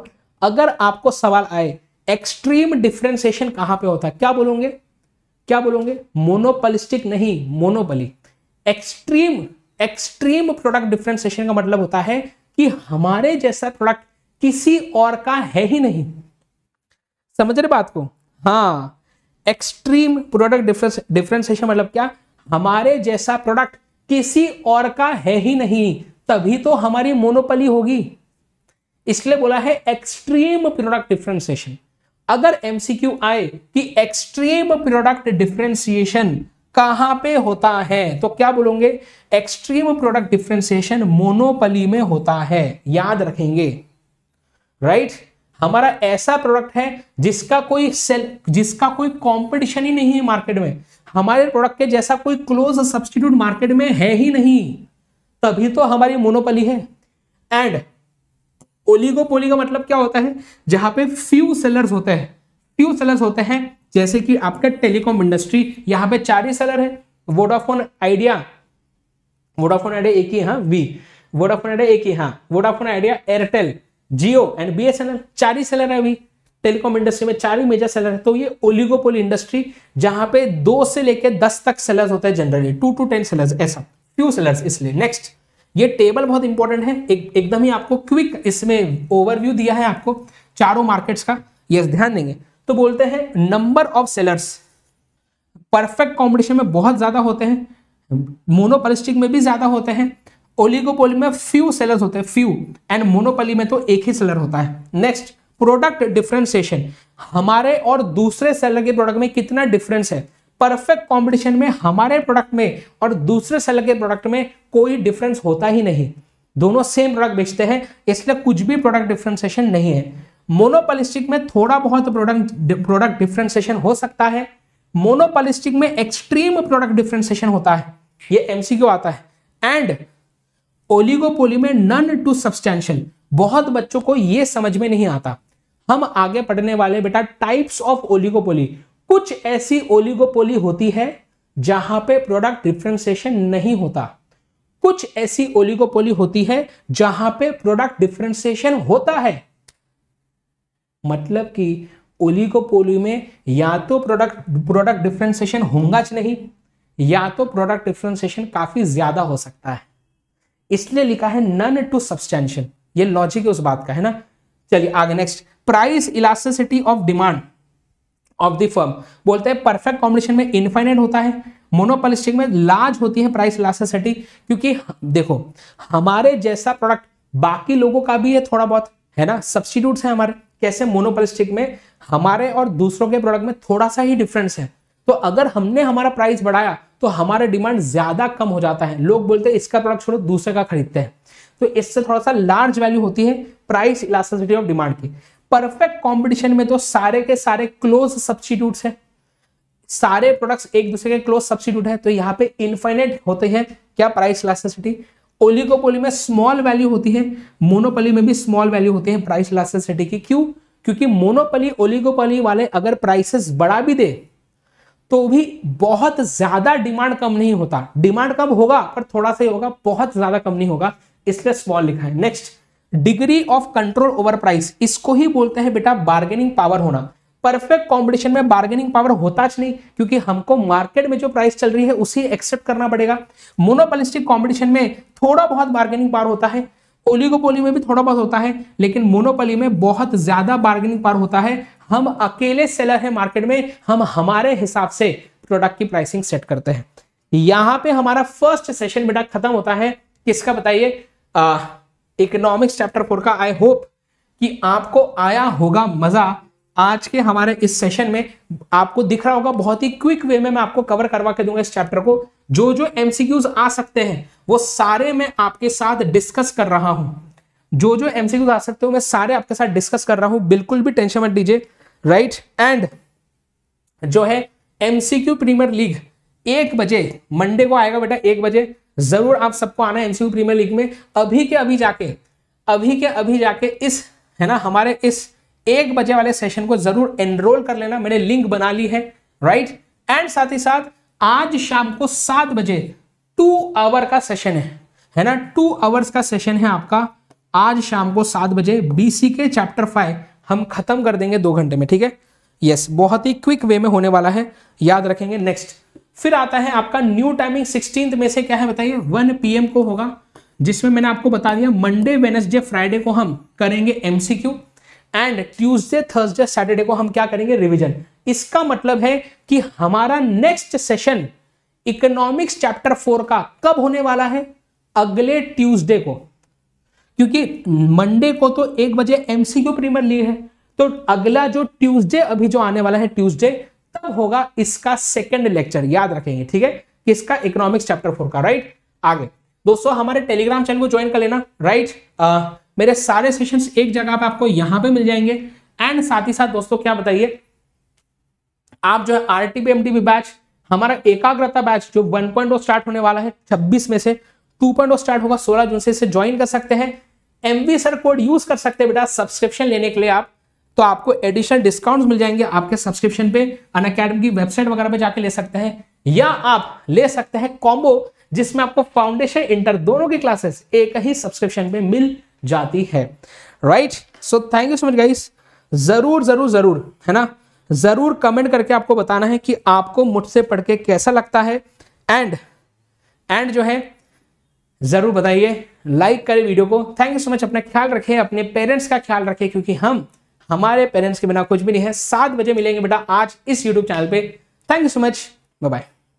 अगर आपको सवाल आए एक्सट्रीम डिफ्रेंसिएशन कहां पे होता है क्या बोलोगे क्या बोलोगे मोनोपलिस्टिक नहीं monopoly extreme extreme product differentiation का मतलब होता है कि हमारे जैसा प्रोडक्ट किसी और का है ही नहीं समझ रहे बात को हाँ एक्सट्रीम प्रोडक्ट डिफरेंस डिफरेंसिएशन मतलब क्या हमारे जैसा प्रोडक्ट किसी और का है ही नहीं तभी तो हमारी मोनोपली होगी इसलिए बोला है एक्सट्रीम प्रोडक्ट डिफरेंसिएशन अगर एमसीक्यू आए कि एक्सट्रीम प्रोडक्ट डिफरेंसिएशन कहां पे होता है तो क्या बोलोगे एक्सट्रीम प्रोडक्ट डिफरेंसिएशन मोनोपली में होता है याद रखेंगे राइट right? हमारा ऐसा प्रोडक्ट है जिसका कोई सेल जिसका कोई कंपटीशन ही नहीं है मार्केट में हमारे प्रोडक्ट के जैसा कोई क्लोज सब्सटीट्यूट मार्केट में है ही नहीं तभी तो हमारी मोनोपली है एंड ओलिगोपोली का मतलब क्या होता है जहां पे फ्यू सेलर्स होते हैं फ्यू सेलर्स होते हैं जैसे कि आपका टेलीकॉम इंडस्ट्री यहां पे चार ही सेलर है वोडाफोन आइडिया वोडाफोन आइडिया एक ही हाँ वी वोडाफोन आइडिया एक ही हाँ Vodafone Idea Airtel Jio and B S N L चार ही सेलर है अभी टेलीकॉम इंडस्ट्री में चार ही मेजर सेलर है तो ये ओलिगोपोल इंडस्ट्री जहां पे दो से लेकर दस तक सेलर्स होता है generally two two ten sellers ऐसा फ्यू सेलर्स इसलिए नेक्स्ट ये टेबल बहुत इंपॉर्टेंट है एक एकदम ही आपको क्विक इसमें ओवरव्यू दिया है आपको चारों मार्केट्स का ये ध्यान देंगे तो बोलते हैं number of sellers perfect competition में बहुत ज़्यादा होते हैं मोनोपलिस्टिक में भी ज़्यादा होते हैं ओलिगोपोली में फ्यू सेलर्स होते हैं फ्यू एंड मोनोपोली में तो एक ही सेलर होता है नेक्स्ट प्रोडक्ट डिफ्रेंसिएशन हमारे और दूसरे सेलर के प्रोडक्ट में कितना डिफरेंस है परफेक्ट कॉम्पिटिशन में हमारे प्रोडक्ट में और दूसरे सेलर के प्रोडक्ट में कोई डिफरेंस होता ही नहीं दोनों सेम प्रोडक्ट बेचते हैं इसलिए कुछ भी प्रोडक्ट डिफ्रेंसिएशन नहीं है मोनोपोलिस्टिक में थोड़ा बहुत प्रोडक्ट प्रोडक्ट डिफ्रेंसिएशन हो सकता है मोनोपोलिस्टिक में एक्सट्रीम प्रोडक्ट डिफ्रेंसिएशन होता है ये एमसीक्यू आता है एंड ओलिगोपोली में नन टू सब्सटेंशियल बहुत बच्चों को यह समझ में नहीं आता हम आगे पढ़ने वाले बेटा टाइप्स ऑफ ओलिगोपोली कुछ ऐसी ओलिगोपोली होती है जहां पे प्रोडक्ट डिफ्रेंसिएशन नहीं होता कुछ ऐसी ओलिगोपोली होती है जहां पे प्रोडक्ट डिफ्रेंसिएशन होता है मतलब कि ओलिगोपोली में या तो प्रोडक्ट प्रोडक्ट डिफ्रेंसिएशन होगा नहीं या तो प्रोडक्ट डिफ्रेंसिएशन काफी ज्यादा हो सकता है इसलिए लिखा है नन टू सब्सटेंशियल ये लॉजिक है उस बात का है ना चलिए आगे next price elasticity of demand of the firm बोलते हैं परफेक्ट कॉम्बिनेशन में इनफाइनाइट होता है मोनोपोलिस्टिक में लार्ज होती है प्राइस इलास्टिसिटी क्योंकि देखो हमारे जैसा प्रोडक्ट बाकी लोगों का भी है थोड़ा बहुत है ना सब्सटीट्यूट है हमारे कैसे मोनोपोलिस्टिक में हमारे और दूसरों के प्रोडक्ट में थोड़ा सा ही डिफरेंस है तो अगर हमने हमारा प्राइस बढ़ाया तो हमारा डिमांड ज़्यादा कम हो जाता है लोग बोलते हैं इसका प्रोडक्ट छोड़ो दूसरे का खरीदते हैं तो इससे थोड़ा सा लार्ज वैल्यू होती है प्राइस इलास्टिसिटी ऑफ डिमांड की परफेक्ट कॉम्पिटिशन में तो सारे के सारे क्लोज सब्सटीट्यूट है सारे प्रोडक्ट्स एक दूसरे के क्लोज सब्सिट्यूट है तो यहाँ पे इन्फाइनेट होते हैं क्या प्राइस इलास्टिसिटी ओलिकोपोली में स्मॉल वैल्यू होती है मोनोपोली में भी स्मॉल वैल्यू होती है प्राइस इलास्टिसिटी की क्यों क्योंकि मोनोपोली ओलिगोपोली वाले अगर प्राइसेस बढ़ा भी दे तो भी बहुत ज्यादा डिमांड कम नहीं होता डिमांड कम होगा पर थोड़ा सा ही होगा बहुत ज्यादा कम नहीं होगा इसलिए स्मॉल लिखा है next degree of control over price इसको ही बोलते हैं बेटा बार्गेनिंग पावर होना परफेक्ट कॉम्पिटिशन में बार्गेनिंग पावर होता नहीं क्योंकि हमको मार्केट में जो प्राइस चल रही है उसी एक्सेप्ट करना पड़ेगा मोनोपोलिस्टिक कॉम्पिटिशन में थोड़ा बहुत बार्गेनिंग पावर होता है ओलिगोपोली में भी थोड़ा बहुत होता है लेकिन मोनोपोली में बहुत ज्यादा बार्गेनिंग पावर होता है हम अकेले सेलर है मार्केट में हम हमारे हिसाब से प्रोडक्ट की प्राइसिंग सेट करते हैं यहां पे हमारा फर्स्ट सेशन बेटा खत्म होता है किसका बताइए इकोनॉमिक्स चैप्टर फोर का आई होप कि आपको आया होगा मजा आज के हमारे इस सेशन में आपको दिख रहा होगा बहुत ही क्विक वे में मैं आपको कवर करवा के दूंगा इस चैप्टर को जो जो एमसीक्यूज आ सकते हैं वो सारे मैं आपके साथ डिस्कस कर रहा हूं जो जो एमसीक्यूज आ सकते हो मैं सारे आपके साथ डिस्कस कर रहा हूं बिल्कुल भी टेंशन मत दीजिए राइट एंड जो है एमसीक्यू प्रीमियर लीग एक बजे मंडे को आएगा बेटा एक बजे जरूर आप सबको आना है एमसीक्यू प्रीमियर लीग में अभी के अभी जाके अभी के अभी जाके इस है ना हमारे इस एक बजे वाले सेशन को जरूर एनरोल कर लेना मैंने लिंक बना ली है राइट एंड साथ ही साथ आज शाम को सात बजे टू आवर का सेशन है है ना टू आवर्स का सेशन है आपका आज शाम को सात बजे बीसी के चैप्टर फाइव हम खत्म कर देंगे दो घंटे में ठीक है यस बहुत ही क्विक वे में होने वाला है याद रखेंगे नेक्स्ट फिर आता है आपका न्यू टाइमिंग सिक्सटीन में से क्या है बताइए वन पी को होगा जिसमें मैंने आपको बता दिया मंडे वेनसडे फ्राइडे को हम करेंगे MCQ and Tuesday Thursday Saturday को हम क्या करेंगे रिवीजन इसका मतलब है कि हमारा next session economics chapter four का कब होने वाला है अगले ट्यूसडे को क्योंकि मंडे को तो एक बजे एमसीक्यू प्रीमियर लीग है तो अगला जो ट्यूसडे अभी जो आने वाला है ट्यूसडे तब होगा इसका सेकेंड लेक्चर याद रखेंगे ठीक है किसका इकोनॉमिक्स चैप्टर फोर का राइट आगे दोस्तों हमारे टेलीग्राम चैनल को ज्वाइन कर लेना राइट आ, मेरे सारे सेशन एक जगह पे आपको यहां पे मिल जाएंगे एंड साथ ही साथ दोस्तों क्या बताइए आप जो है आर टी बैच हमारा एकाग्रता बैच जो 1.0 स्टार्ट होने वाला है 26 में से टू पॉइंट स्टार्ट होगा सोलह जून से इसे ज्वाइन कर सकते हैं एमवी सर कोड यूज कर सकते हैं बेटा सब्सक्रिप्शन लेने के लिए आप तो आपको एडिशनल डिस्काउंट्स मिल जाएंगे आपके सब्सक्रिप्शन पे अन अकेडमी की वेबसाइट वगैरह पे जाके ले सकते हैं या आप ले सकते हैं कॉम्बो जिसमें आपको फाउंडेशन इंटर दोनों की क्लासेस एक ही सब्सक्रिप्शन पे मिल जाती है right so thank you so much guys जरूर जरूर जरूर है ना जरूर कमेंट करके आपको बताना है कि आपको मुझसे पढ़ के कैसा लगता है एंड एंड जो है ज़रूर बताइए लाइक करें वीडियो को थैंक यू सो मच अपना ख्याल रखें अपने पेरेंट्स का ख्याल रखें क्योंकि हम हमारे पेरेंट्स के बिना कुछ भी नहीं है सात बजे मिलेंगे बेटा आज इस यूट्यूब चैनल पे thank you so much bye bye